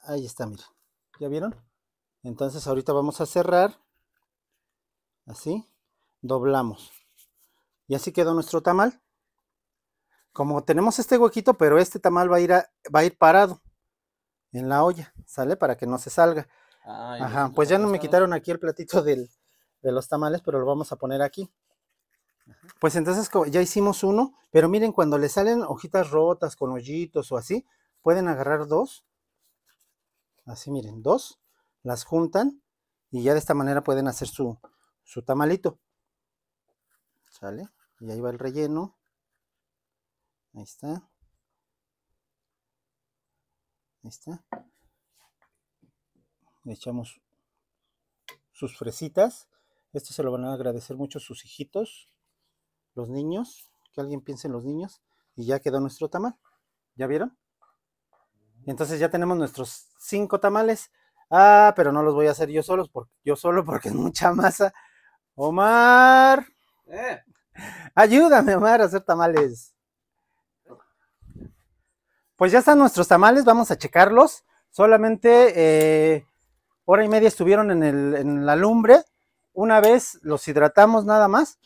S2: Ahí está, miren, ¿ya vieron? Entonces ahorita vamos a cerrar, así, doblamos. Y así quedó nuestro tamal como tenemos este huequito, pero este tamal va a ir, parado en la olla, ¿sale? Para que no se salga. Ah, Ajá, pues ya no me quitaron aquí el platito de los tamales, pero lo vamos a poner aquí. Pues entonces ya hicimos uno, pero miren, cuando le salen hojitas rotas con hoyitos o así, pueden agarrar dos, así miren, dos, las juntan y ya de esta manera pueden hacer su, su tamalito. ¿Sale? Y ahí va el relleno. Ahí está. Ahí está. Le echamos sus fresitas. Esto se lo van a agradecer mucho sus hijitos, los niños, que alguien piense en los niños. Y ya quedó nuestro tamal. ¿Ya vieron? Entonces ya tenemos nuestros cinco tamales. Ah, pero no los voy a hacer yo solos, porque, yo solo porque es mucha masa. Omar. Eh. Ayúdame, Omar, a hacer tamales. Pues ya están nuestros tamales, vamos a checarlos. Solamente eh, hora y media estuvieron en, la lumbre. Una vez los hidratamos nada más.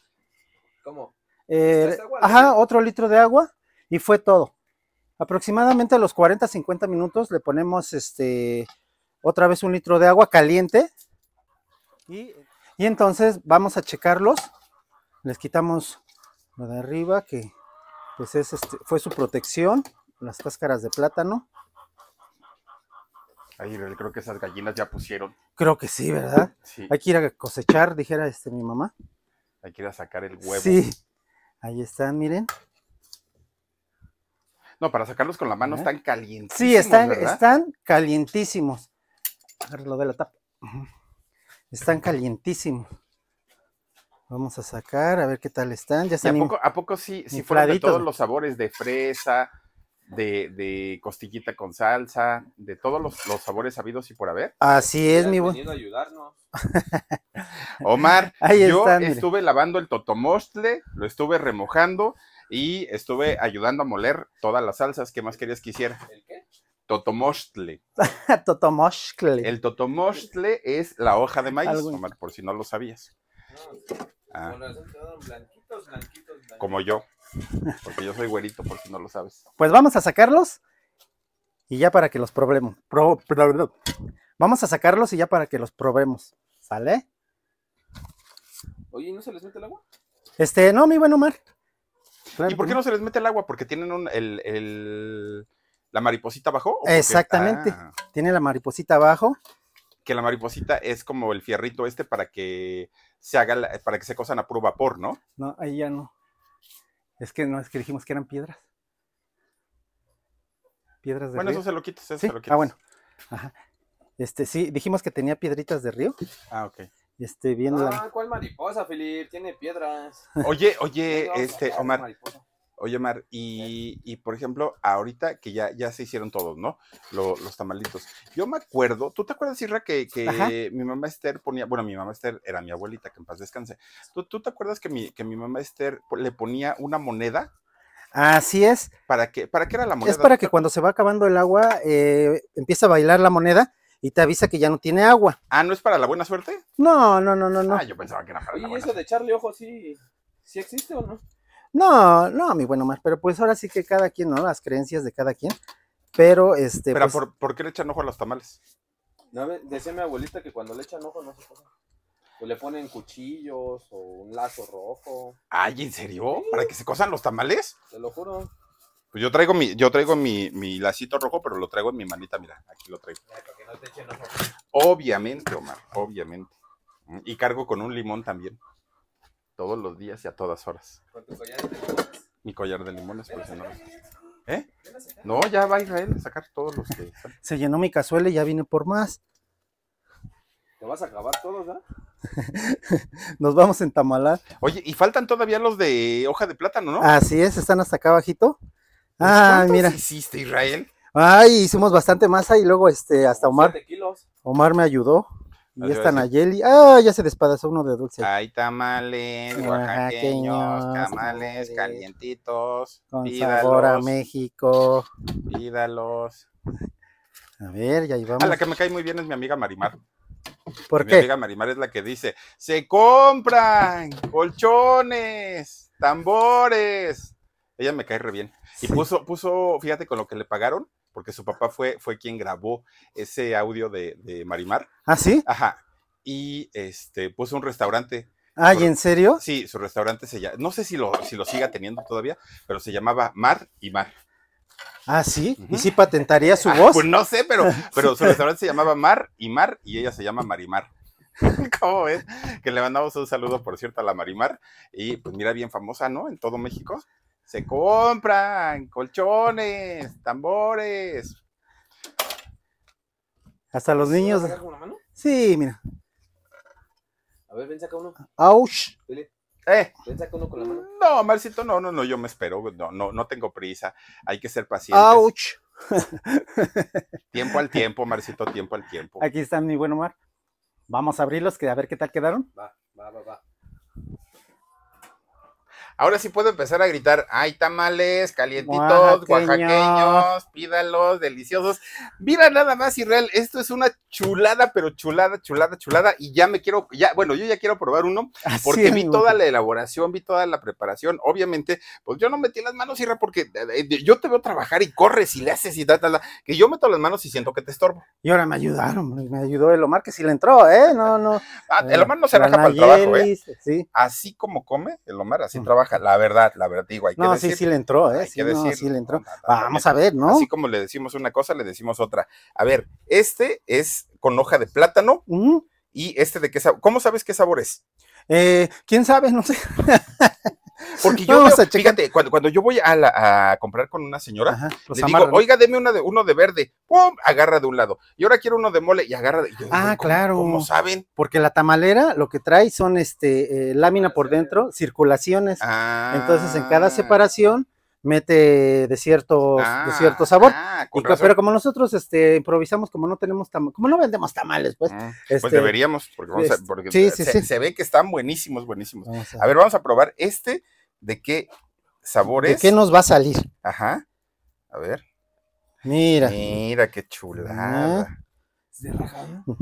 S2: ¿Cómo? Eh, ajá, otro litro de agua y fue todo. Aproximadamente a los 40-50 minutos le ponemos este otra vez un litro de agua caliente. Y, entonces vamos a checarlos. Les quitamos lo de arriba, que pues este, fue su protección las cáscaras de plátano.
S1: Ahí creo que esas gallinas ya pusieron. Creo que sí, ¿verdad? Sí. Hay que
S2: ir a cosechar, dijera este mi mamá.
S1: Hay que ir a sacar el huevo. Sí.
S2: Ahí están, miren.
S1: No, para sacarlos con la mano están calientísimos. Sí, están, calientísimos. están
S2: calientísimos. lo de la tapa. Están calientísimos. Vamos a sacar, a ver qué tal están. Ya están. ¿A poco, ¿a
S1: poco sí, sí fueron de todos los sabores de fresa, de, de costillita con salsa, de todos los, sabores habidos y por haber. Así es, mi buen. *laughs* Omar, yo estuve lavando el totomostle, lo estuve remojando y estuve ayudando a moler todas las salsas. que más querías que hiciera? ¿El qué? Totomostle. *laughs* totomostle. El totomostle es la hoja de maíz, Omar, por si no lo sabías. Ah, ah. Como yo. Porque yo soy güerito, por si no lo sabes.
S2: Pues vamos a sacarlos y ya para que los probemos. Vamos a sacarlos y ya para que los probemos. ¿Sale?
S1: Oye, ¿no se les mete el agua?
S2: Este, no, mi buen Omar.
S1: ¿Y por qué no se les mete el agua? Porque tienen un, el, el, la mariposita abajo. Exactamente.
S2: Ah. tiene la mariposita abajo.
S1: Que la mariposita es como el fierrito este para que se haga, para que se cosan a puro vapor, ¿no?
S2: No, ahí ya no. Es que no es que dijimos que eran piedras. Piedras de bueno, río. eso se lo eso se lo quitas. Ah, bueno. Ajá. Este, sí, dijimos que tenía piedritas de río. Ah, ok. Este, viendo. Ah, ¿cuál mariposa, Filip? Tiene piedras.
S1: Oye, oye, *laughs* este, Omar. Mariposa? Oye, Mar, y, por ejemplo, ahorita que ya, ya se hicieron todos, ¿no? los tamalitos. Yo me acuerdo, ¿tú te acuerdas, Irra, que, que mi mamá Esther ponía, bueno, mi mamá Esther era mi abuelita, que en paz descanse. ¿Tú, te acuerdas que mi, que mi mamá Esther le ponía una moneda?
S2: Así es.
S1: ¿Para qué, ¿Para qué era la moneda? Es para que
S2: cuando se va acabando el agua, eh, empieza a bailar la moneda y te avisa que ya no tiene agua.
S1: Ah, ¿no es para la buena suerte?
S2: No, no, no, no. no. Ah, yo pensaba
S1: que era para la buena ¿Y eso de echarle ojo sí, sí existe o no?
S2: No, no, mi bueno más, pero pues ahora sí que cada quien, ¿no? Las creencias de cada quien. Pero este. Pero pues
S1: ¿por, qué le echan ojo a los tamales? No, decía mi abuelita que cuando le echan ojo no se cojan, Pues le ponen cuchillos o un lazo rojo. Ay, ¿en serio? ¿Para que se cosan los tamales? Te lo juro. Pues yo traigo mi, yo traigo mi, mi lacito rojo, pero lo traigo en mi manita, mira, aquí lo traigo. para que no te echen ojo. Obviamente, Omar, obviamente. Y cargo con un limón también todos los días y a todas horas. ¿Con tu collar de limones? Mi collar de limones, por pues, si no. ¿Eh? No, ya va Israel a sacar todos los que
S2: Se llenó mi cazuela y ya vine por más.
S1: Te vas a acabar todos, eh?
S2: *laughs* Nos vamos en Tamalá.
S1: Oye, y faltan todavía los de hoja de plátano, ¿no? Así
S2: es, están hasta acá abajito. ¿Pues ah, mira. hiciste, Israel? Ay, hicimos bastante masa y luego este hasta Omar. Kilos. Omar me ayudó. Y está Nayeli. Ah, ya se despadazó uno de dulce. Hay
S1: tamales, oaxaqueños, tamales calientitos. Con a
S2: México. Pídalos. A ver, ya ah,
S1: vamos. A la que me cae muy bien es mi amiga Marimar. ¿Por qué? Mi amiga Marimar es la que dice, se compran colchones, tambores. Ella me cae re bien. Y puso, puso, fíjate con lo que le pagaron, porque su papá fue, fue quien grabó ese audio de, Marimar. ¿Ah, sí? Ajá. Y este, puso un restaurante. Ah, en serio? Sí, su restaurante se llama, no sé si lo, si lo siga teniendo todavía, pero se llamaba Mar y Mar.
S2: Ah, sí, y si patentaría su *laughs* ah, voz. Pues no sé, pero, *laughs* pero su restaurante
S1: se llamaba Mar y Mar y ella se llama Marimar. *laughs* ¿Cómo ves? Que le mandamos un saludo, por cierto, a la Marimar. Y pues mira, bien famosa, ¿no? En todo México se compran colchones, tambores.
S2: Hasta los niños. Sacar con la mano? Sí, mira.
S1: A ver, ven, saca uno.
S2: ¡Auch!
S1: Eh. Ven, saca uno con la mano. No, Marcito, no, no, no, yo me espero. No, no, no tengo prisa. Hay que ser paciente. ¡Auch! *laughs* tiempo al tiempo, Marcito, tiempo al tiempo.
S2: Aquí están, mi buen Omar. Vamos a abrirlos, que a ver qué tal quedaron. Va, va, va,
S1: va. Ahora sí puedo empezar a gritar, ¡ay tamales calientitos, oaxaqueños. pídalos, deliciosos. Mira nada más, Israel, esto es una chulada, pero chulada, chulada, chulada. Y ya me quiero, ya, bueno, yo ya quiero probar uno, porque vi toda la elaboración, vi toda la preparación. Obviamente, pues yo no metí las manos, Israel, porque eh, eh, yo te veo trabajar y corres y le haces y tal, tal, que yo meto las manos y siento que te estorbo.
S2: Y ahora me ayudaron, me ayudó el Omar, que si le entró, ¿eh? No, no.
S1: Ah, el Omar no eh, se raja para el trabajo, ¿eh? Así como come, el Omar así trabaja la verdad, la verdad digo, hay que no, sí, le entró, ¿eh? le
S2: entró. Vamos a ver, ¿no? Así
S1: como le decimos una cosa, le decimos otra. A ver, este es con hoja de plátano y este de qué sabor, ¿cómo sabes qué sabor es? Eh, ¿Quién sabe? No sé. *laughs* Porque *laughs* yo, fíjate, cuando, yo voy a, comprar con una señora, digo, oiga, deme uno de verde, ¡pum! Agarra de un lado. Y ahora quiero uno de mole y agarra
S2: ah, claro. Como saben. Porque la tamalera lo que trae son este eh, lámina por dentro, circulaciones. Entonces, en cada ah. separación mete de cierto, ah, cierto sabor. Ah, y, pero como nosotros este, improvisamos, como no tenemos tamales, como no vendemos tamales, pues. Ah, pues este, deberíamos, porque, este, se,
S1: ve que están buenísimos, buenísimos. a ver, vamos a probar este de qué sabores ¿De qué nos va a
S2: salir? Ajá. A ver. Mira. Mira qué chulada.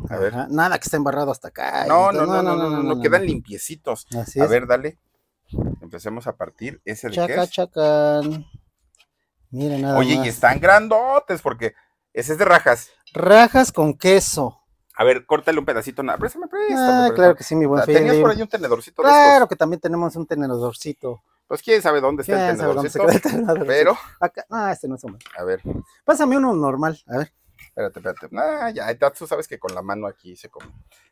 S2: A ver. Nada que está embarrado hasta acá. No, no, no, no, no, no, quedan
S1: limpiecitos. Así A ver, dale. Empecemos a partir. ¿Ese de qué es?
S2: Chacan. Mira nada Oye, y están
S1: grandotes porque ese es de rajas. Rajas
S2: con queso.
S1: A ver, córtale un pedacito. nada, préstame, Ah, claro que sí, mi buen amigo. Tenías por ahí un tenedorcito. De claro
S2: que también tenemos un tenedorcito.
S1: Pues quién sabe dónde está el tenedorcito. El tenedorcito? Pero. Ah, este no es un. A ver.
S2: Pásame uno normal. A ver.
S1: Espérate, espérate. Ah, ya, tú sabes que con la mano aquí se come.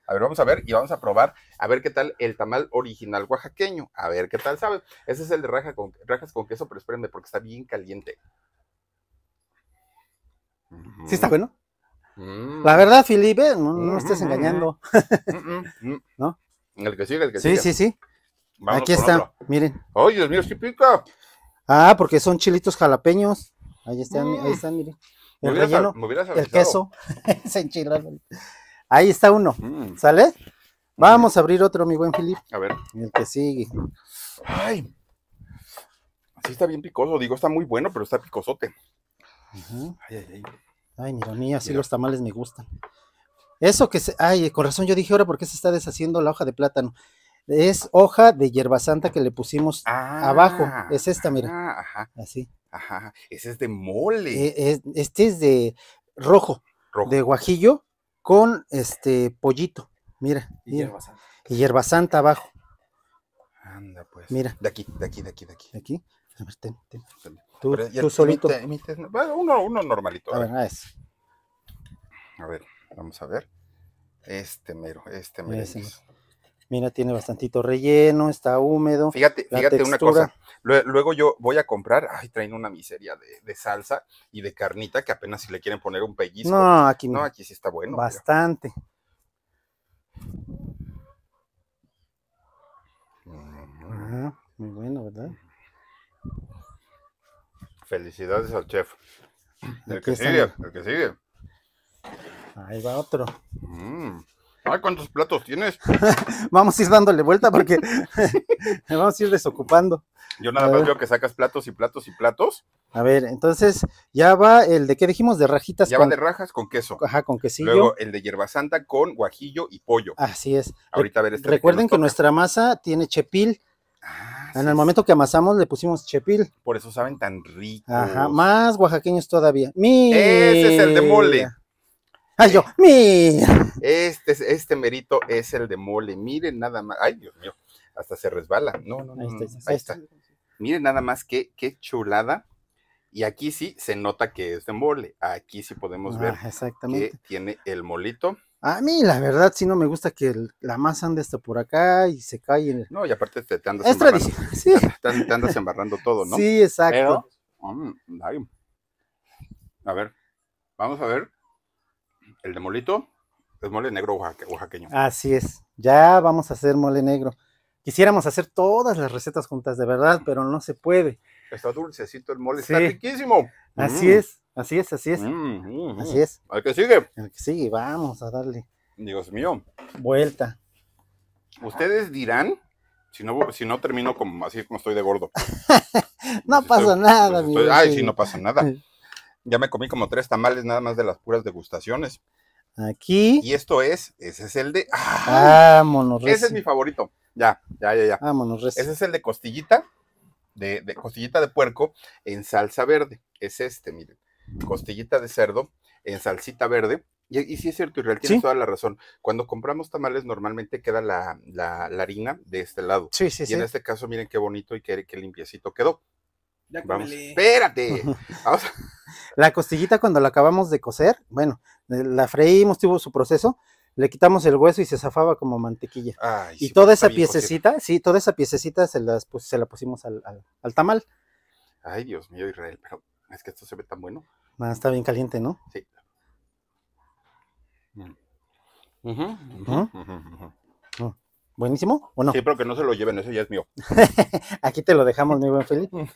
S1: A ver, vamos a ver y vamos a probar a ver qué tal el tamal original oaxaqueño. A ver qué tal ¿sabes? Ese es el de raja con, rajas con queso, pero espérenme porque está bien caliente. ¿Sí está bueno? Mm. La verdad, Felipe, no, me mm, estés mm, engañando. *laughs* ¿No? El que sigue, el que sigue. Sí, sí, sí. Aquí está, miren. Oye, Dios mío, sí pica!
S2: Ah, porque son chilitos jalapeños. Ahí están, ahí están, miren. El relleno, el queso, *laughs* se Ahí está uno, ¿sale? Vamos a abrir otro, mi buen Felipe. A ver. El que sigue.
S1: Ay, sí está bien picoso. Digo, está muy bueno, pero está picosote. Ay, ay, ay.
S2: Ay, mi a así los tamales me gustan. Eso que se. Ay, con razón yo dije ahora por qué se está deshaciendo la hoja de plátano. Es hoja de hierba santa que le pusimos ah, abajo. Es esta, mira. Ah, ajá, así. Ajá. Ese es de mole. E, este es de rojo, De guajillo con este pollito. Mira. Y hierbasanta. hierba santa. abajo.
S1: Anda, pues. Mira. De aquí, de aquí, de aquí, de aquí. De aquí. A ver, ten, ten.
S2: Tú, solito.
S1: uno, normalito. A, ver, vamos a ver. Este mero, este mero. Mira, tiene bastantito
S2: relleno, está húmedo. Fíjate, fíjate una cosa.
S1: Luego yo voy a comprar, ay, traen una miseria de, salsa y de carnita que apenas si le quieren poner un pellizco. No, aquí no, aquí sí está bueno.
S2: Bastante. Mm. muy bueno, ¿verdad?
S1: Felicidades al chef. El que sigue, el... que sigue. Ahí va otro. Mm. ¿cuántos platos tienes?
S2: *laughs* vamos a ir dándole vuelta porque *laughs* me vamos a ir desocupando.
S1: Yo nada más veo que sacas platos y platos y platos.
S2: A ver, entonces ya va el de qué dijimos, de rajitas. Ya va de
S1: rajas con queso. Ajá, con quesillo. Luego el de hierba santa con guajillo y pollo. Así es. Ahorita a ver este Recuerden que
S2: nuestra masa tiene chepil en el momento que amasamos le pusimos chepil.
S1: Por eso saben tan rico. Ajá,
S2: más oaxaqueños todavía. Mi, Ese es el de mole. Ay, yo, mi,
S1: Este, este merito es el de mole. Miren nada más. Ay, Dios mío, hasta se resbala. No, no, no. Ahí está. Miren nada más qué, qué chulada. Y aquí sí se nota que es de mole. Aquí sí podemos ah, ver exactamente. que tiene el molito.
S2: A mí, la verdad, sí no me gusta que la masa ande hasta por acá y se
S1: cae. El... No, y aparte te, andas es embarrando. *laughs* Te, andas embarrando todo, ¿no? Sí, exacto. Mm, a ver, vamos a ver. El de molito es mole negro oaxaqueño.
S2: Así es. Ya vamos a hacer mole negro. Quisiéramos hacer todas las recetas juntas, de verdad, pero no se puede.
S1: Está dulcecito el mole, está riquísimo. Así mm. es.
S2: Así es, así es.
S1: Mm, así mm, es. Mm. Al que sigue. Al que
S2: sigue, vamos a darle.
S1: Dios mío.
S2: Vuelta.
S1: Ustedes dirán, si no, si no termino como, así como estoy de gordo.
S2: no pasa nada, pues Ay, sí, si no pasa
S1: nada. Ya me comí como tres tamales nada más de las puras degustaciones. Aquí. Y esto es, ese es el de. Ah, Vámonos, Ese es mi favorito. Ya, ya, ya, ya. Vámonos, Ese es el de costillita, de, de costillita de puerco en salsa verde. Es este, miren costillita de cerdo en salsita verde. Y, sí es cierto, Israel, tienes toda la razón. Cuando compramos tamales normalmente queda la, harina de este lado. Sí, sí, y en este caso, miren qué bonito y qué, limpiecito quedó. espérate. *laughs*
S2: La costillita cuando la acabamos de cocer, bueno, la freímos, tuvo su proceso, le quitamos el hueso y se zafaba como mantequilla. y toda esa piececita, sí, toda esa piececita se, las, pues, se la pusimos al, al tamal.
S1: Ay, Dios mío, Israel, pero es que esto se ve tan bueno.
S2: Ah, está bien caliente, ¿no?
S1: Sí. ¿Ah? Ah,
S2: Buenísimo, ¿o no?
S1: Sí, que no se lo lleven, eso ya es mío. *laughs* Aquí te lo dejamos, mi buen Felipe. Mm.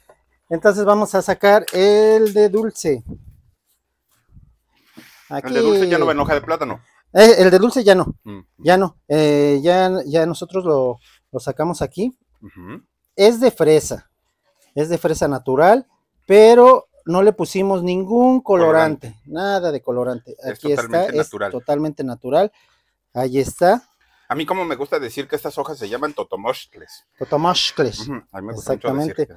S2: Entonces vamos a sacar el de dulce.
S1: El de dulce ya no va en de plátano.
S2: Eh, el de dulce ya no, mm. ya no. Eh, ya, ya nosotros lo, lo sacamos aquí. Es de fresa, es de fresa natural, pero no le pusimos ningún colorante, nada de colorante. Aquí está, es totalmente natural. Ahí está.
S1: A mí como me gusta decir que estas hojas se llaman totomoscles
S2: Totomoshcles. Exactamente.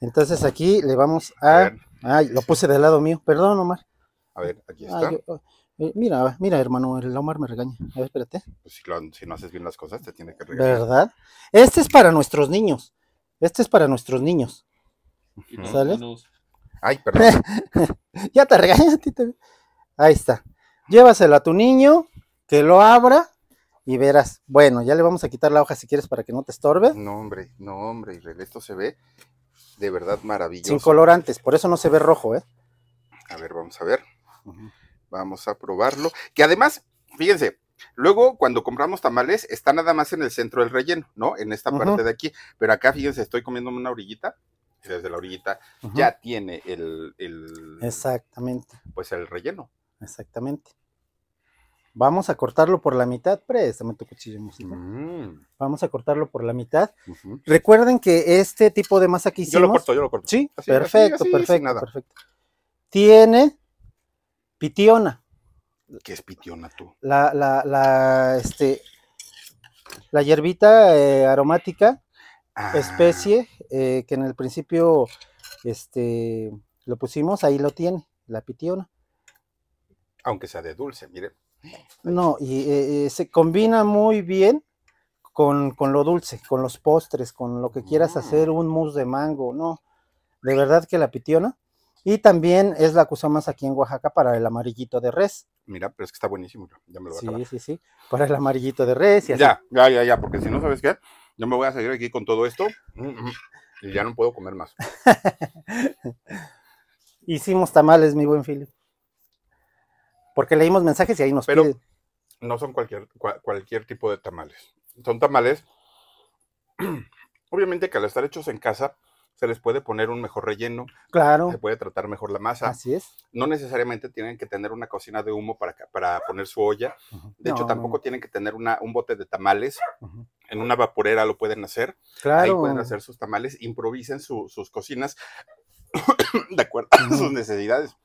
S2: Entonces aquí le vamos a... Ay, lo puse del lado mío, perdón Omar.
S1: A ver, aquí está.
S2: Eh, mira, mira, hermano, el Omar me regaña. A ver, espérate.
S1: Pues si, no haces bien las cosas, te tiene que regañar. ¿Verdad?
S2: Este es para nuestros niños. Este es para nuestros niños. ¿Sale? Ay, perdón. *laughs* ya te ti también. Ahí está. Llévaselo a tu niño, que lo abra y verás. Bueno, ya le vamos a quitar la hoja si quieres para que no te estorbe.
S1: No, hombre, no, hombre, esto se ve de verdad maravilloso. Sin
S2: colorantes, por eso no se ve rojo, ¿eh?
S1: A ver, vamos a ver. Vamos a probarlo. Que además, fíjense, Luego, cuando compramos tamales, está nada más en el centro del relleno, ¿no? En esta parte de aquí. Pero acá, fíjense, estoy comiéndome una orillita desde la orillita, ya tiene el,
S2: Exactamente.
S1: Pues el relleno.
S2: Exactamente. Vamos a cortarlo por la mitad, préstame tu cuchillo, música. Mm. Vamos a cortarlo por la mitad. Recuerden que este tipo de masa que hicimos... Yo lo corto, yo
S1: lo corto. Sí, perfecto, perfecto,
S2: Tiene pitiona.
S1: ¿Qué es pitiona tú?
S2: La, la, este, la hierbita eh, aromática Ah. especie eh, que en el principio este, lo pusimos, ahí lo tiene, la pitiona.
S1: Aunque sea de dulce, mire,
S2: No, y eh, eh, se combina muy bien con, con, lo dulce, con los postres, con lo que quieras hacer, mm. un mousse de mango, no. De verdad que la pitiona. Y también es la que usamos aquí en Oaxaca para el amarillito de res.
S1: Mira, pero es que está buenísimo, ya me lo voy a Sí, sí, sí, para el
S2: amarillito de res y así. Ya,
S1: ya, ya, ya, porque si no, ¿sabes qué? yo me voy a seguir aquí con todo esto y ya no puedo comer más. *laughs*
S2: Hicimos tamales, mi buen Philip. Porque leímos mensajes y ahí nos
S1: Pero no son cualquier, cualquier tipo de tamales. Son tamales, *clears throat* obviamente que al estar hechos en casa, se les puede poner un mejor relleno. Claro. Se puede tratar mejor la masa. Así es. No necesariamente tienen que tener una cocina de humo para, para poner su olla. De hecho, tampoco tienen que tener un bote de tamales en una vaporera lo pueden hacer. Ahí pueden hacer sus tamales, improvisen sus cocinas *coughs* de acuerdo a sus necesidades.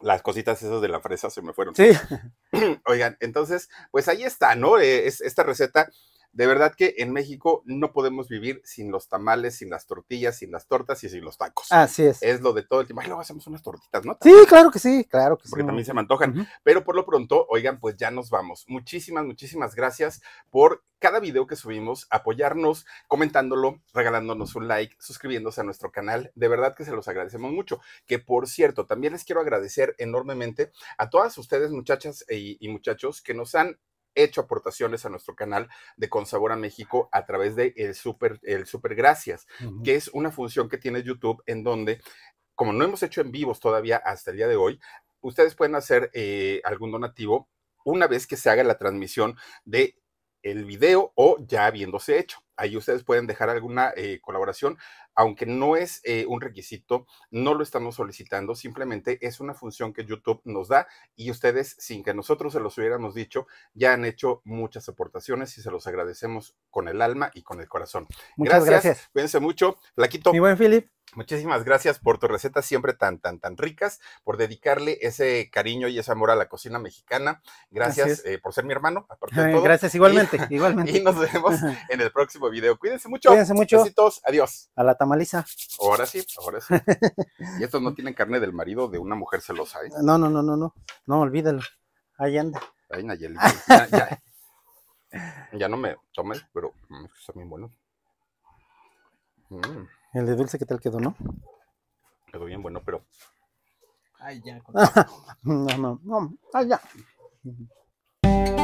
S1: Las cositas esas de la fresa se me fueron. Sí. *coughs* Oigan, entonces, pues ahí está, ¿no? Eh, es, esta receta de verdad que en México no podemos vivir sin los tamales, sin las tortillas, sin las tortas y sin los tacos. Así es. Es lo de todo el tiempo. Ay, luego hacemos unas tortitas, ¿no? Sí,
S2: claro que sí, claro que sí. Porque también se me
S1: antojan. Pero por lo pronto, oigan, pues ya nos vamos. Muchísimas, muchísimas gracias por cada video que subimos, apoyarnos, comentándolo, regalándonos un like, suscribiéndose a nuestro canal. De verdad que se los agradecemos mucho. Que por cierto, también les quiero agradecer enormemente a todas ustedes, muchachas eh, y muchachos, que nos han hecho aportaciones a nuestro canal de Consabora a México a través de el super, el super gracias, que es una función que tiene YouTube en donde, como no hemos hecho en vivos todavía hasta el día de hoy, ustedes pueden hacer eh, algún donativo una vez que se haga la transmisión de el video o ya habiéndose hecho. Ahí ustedes pueden dejar alguna eh, colaboración aunque no es eh, un requisito, no lo estamos solicitando, simplemente es una función que YouTube nos da y ustedes, sin que nosotros se los hubiéramos dicho, ya han hecho muchas aportaciones y se los agradecemos con el alma y con el corazón. Muchas gracias. gracias. Cuídense mucho. Flaquito. Mi buen Philip. Muchísimas gracias por tus recetas siempre tan, tan, tan ricas, por dedicarle ese cariño y ese amor a la cocina mexicana. Gracias eh, por ser mi hermano. Eh, gracias igualmente, y, igualmente. *laughs* Y nos vemos en el próximo video. Cuídense mucho. Cuídense mucho. Besitos. Adiós.
S2: A la tamaliza.
S1: Ahora sí, ahora sí. *laughs* y estos no tienen carne del marido de una mujer celosa, ¿eh? No,
S2: no, no, no, no. No, olvídalo. Ahí anda.
S1: Ahí, Nayeli. Pues, *laughs* ya, no me tomes, pero mm, está bien bueno. Mm.
S2: El de dulce, ¿qué tal quedó, no?
S1: Quedó bien bueno, pero. Ay, ya. *laughs* no, no,
S2: no. Ay, ya.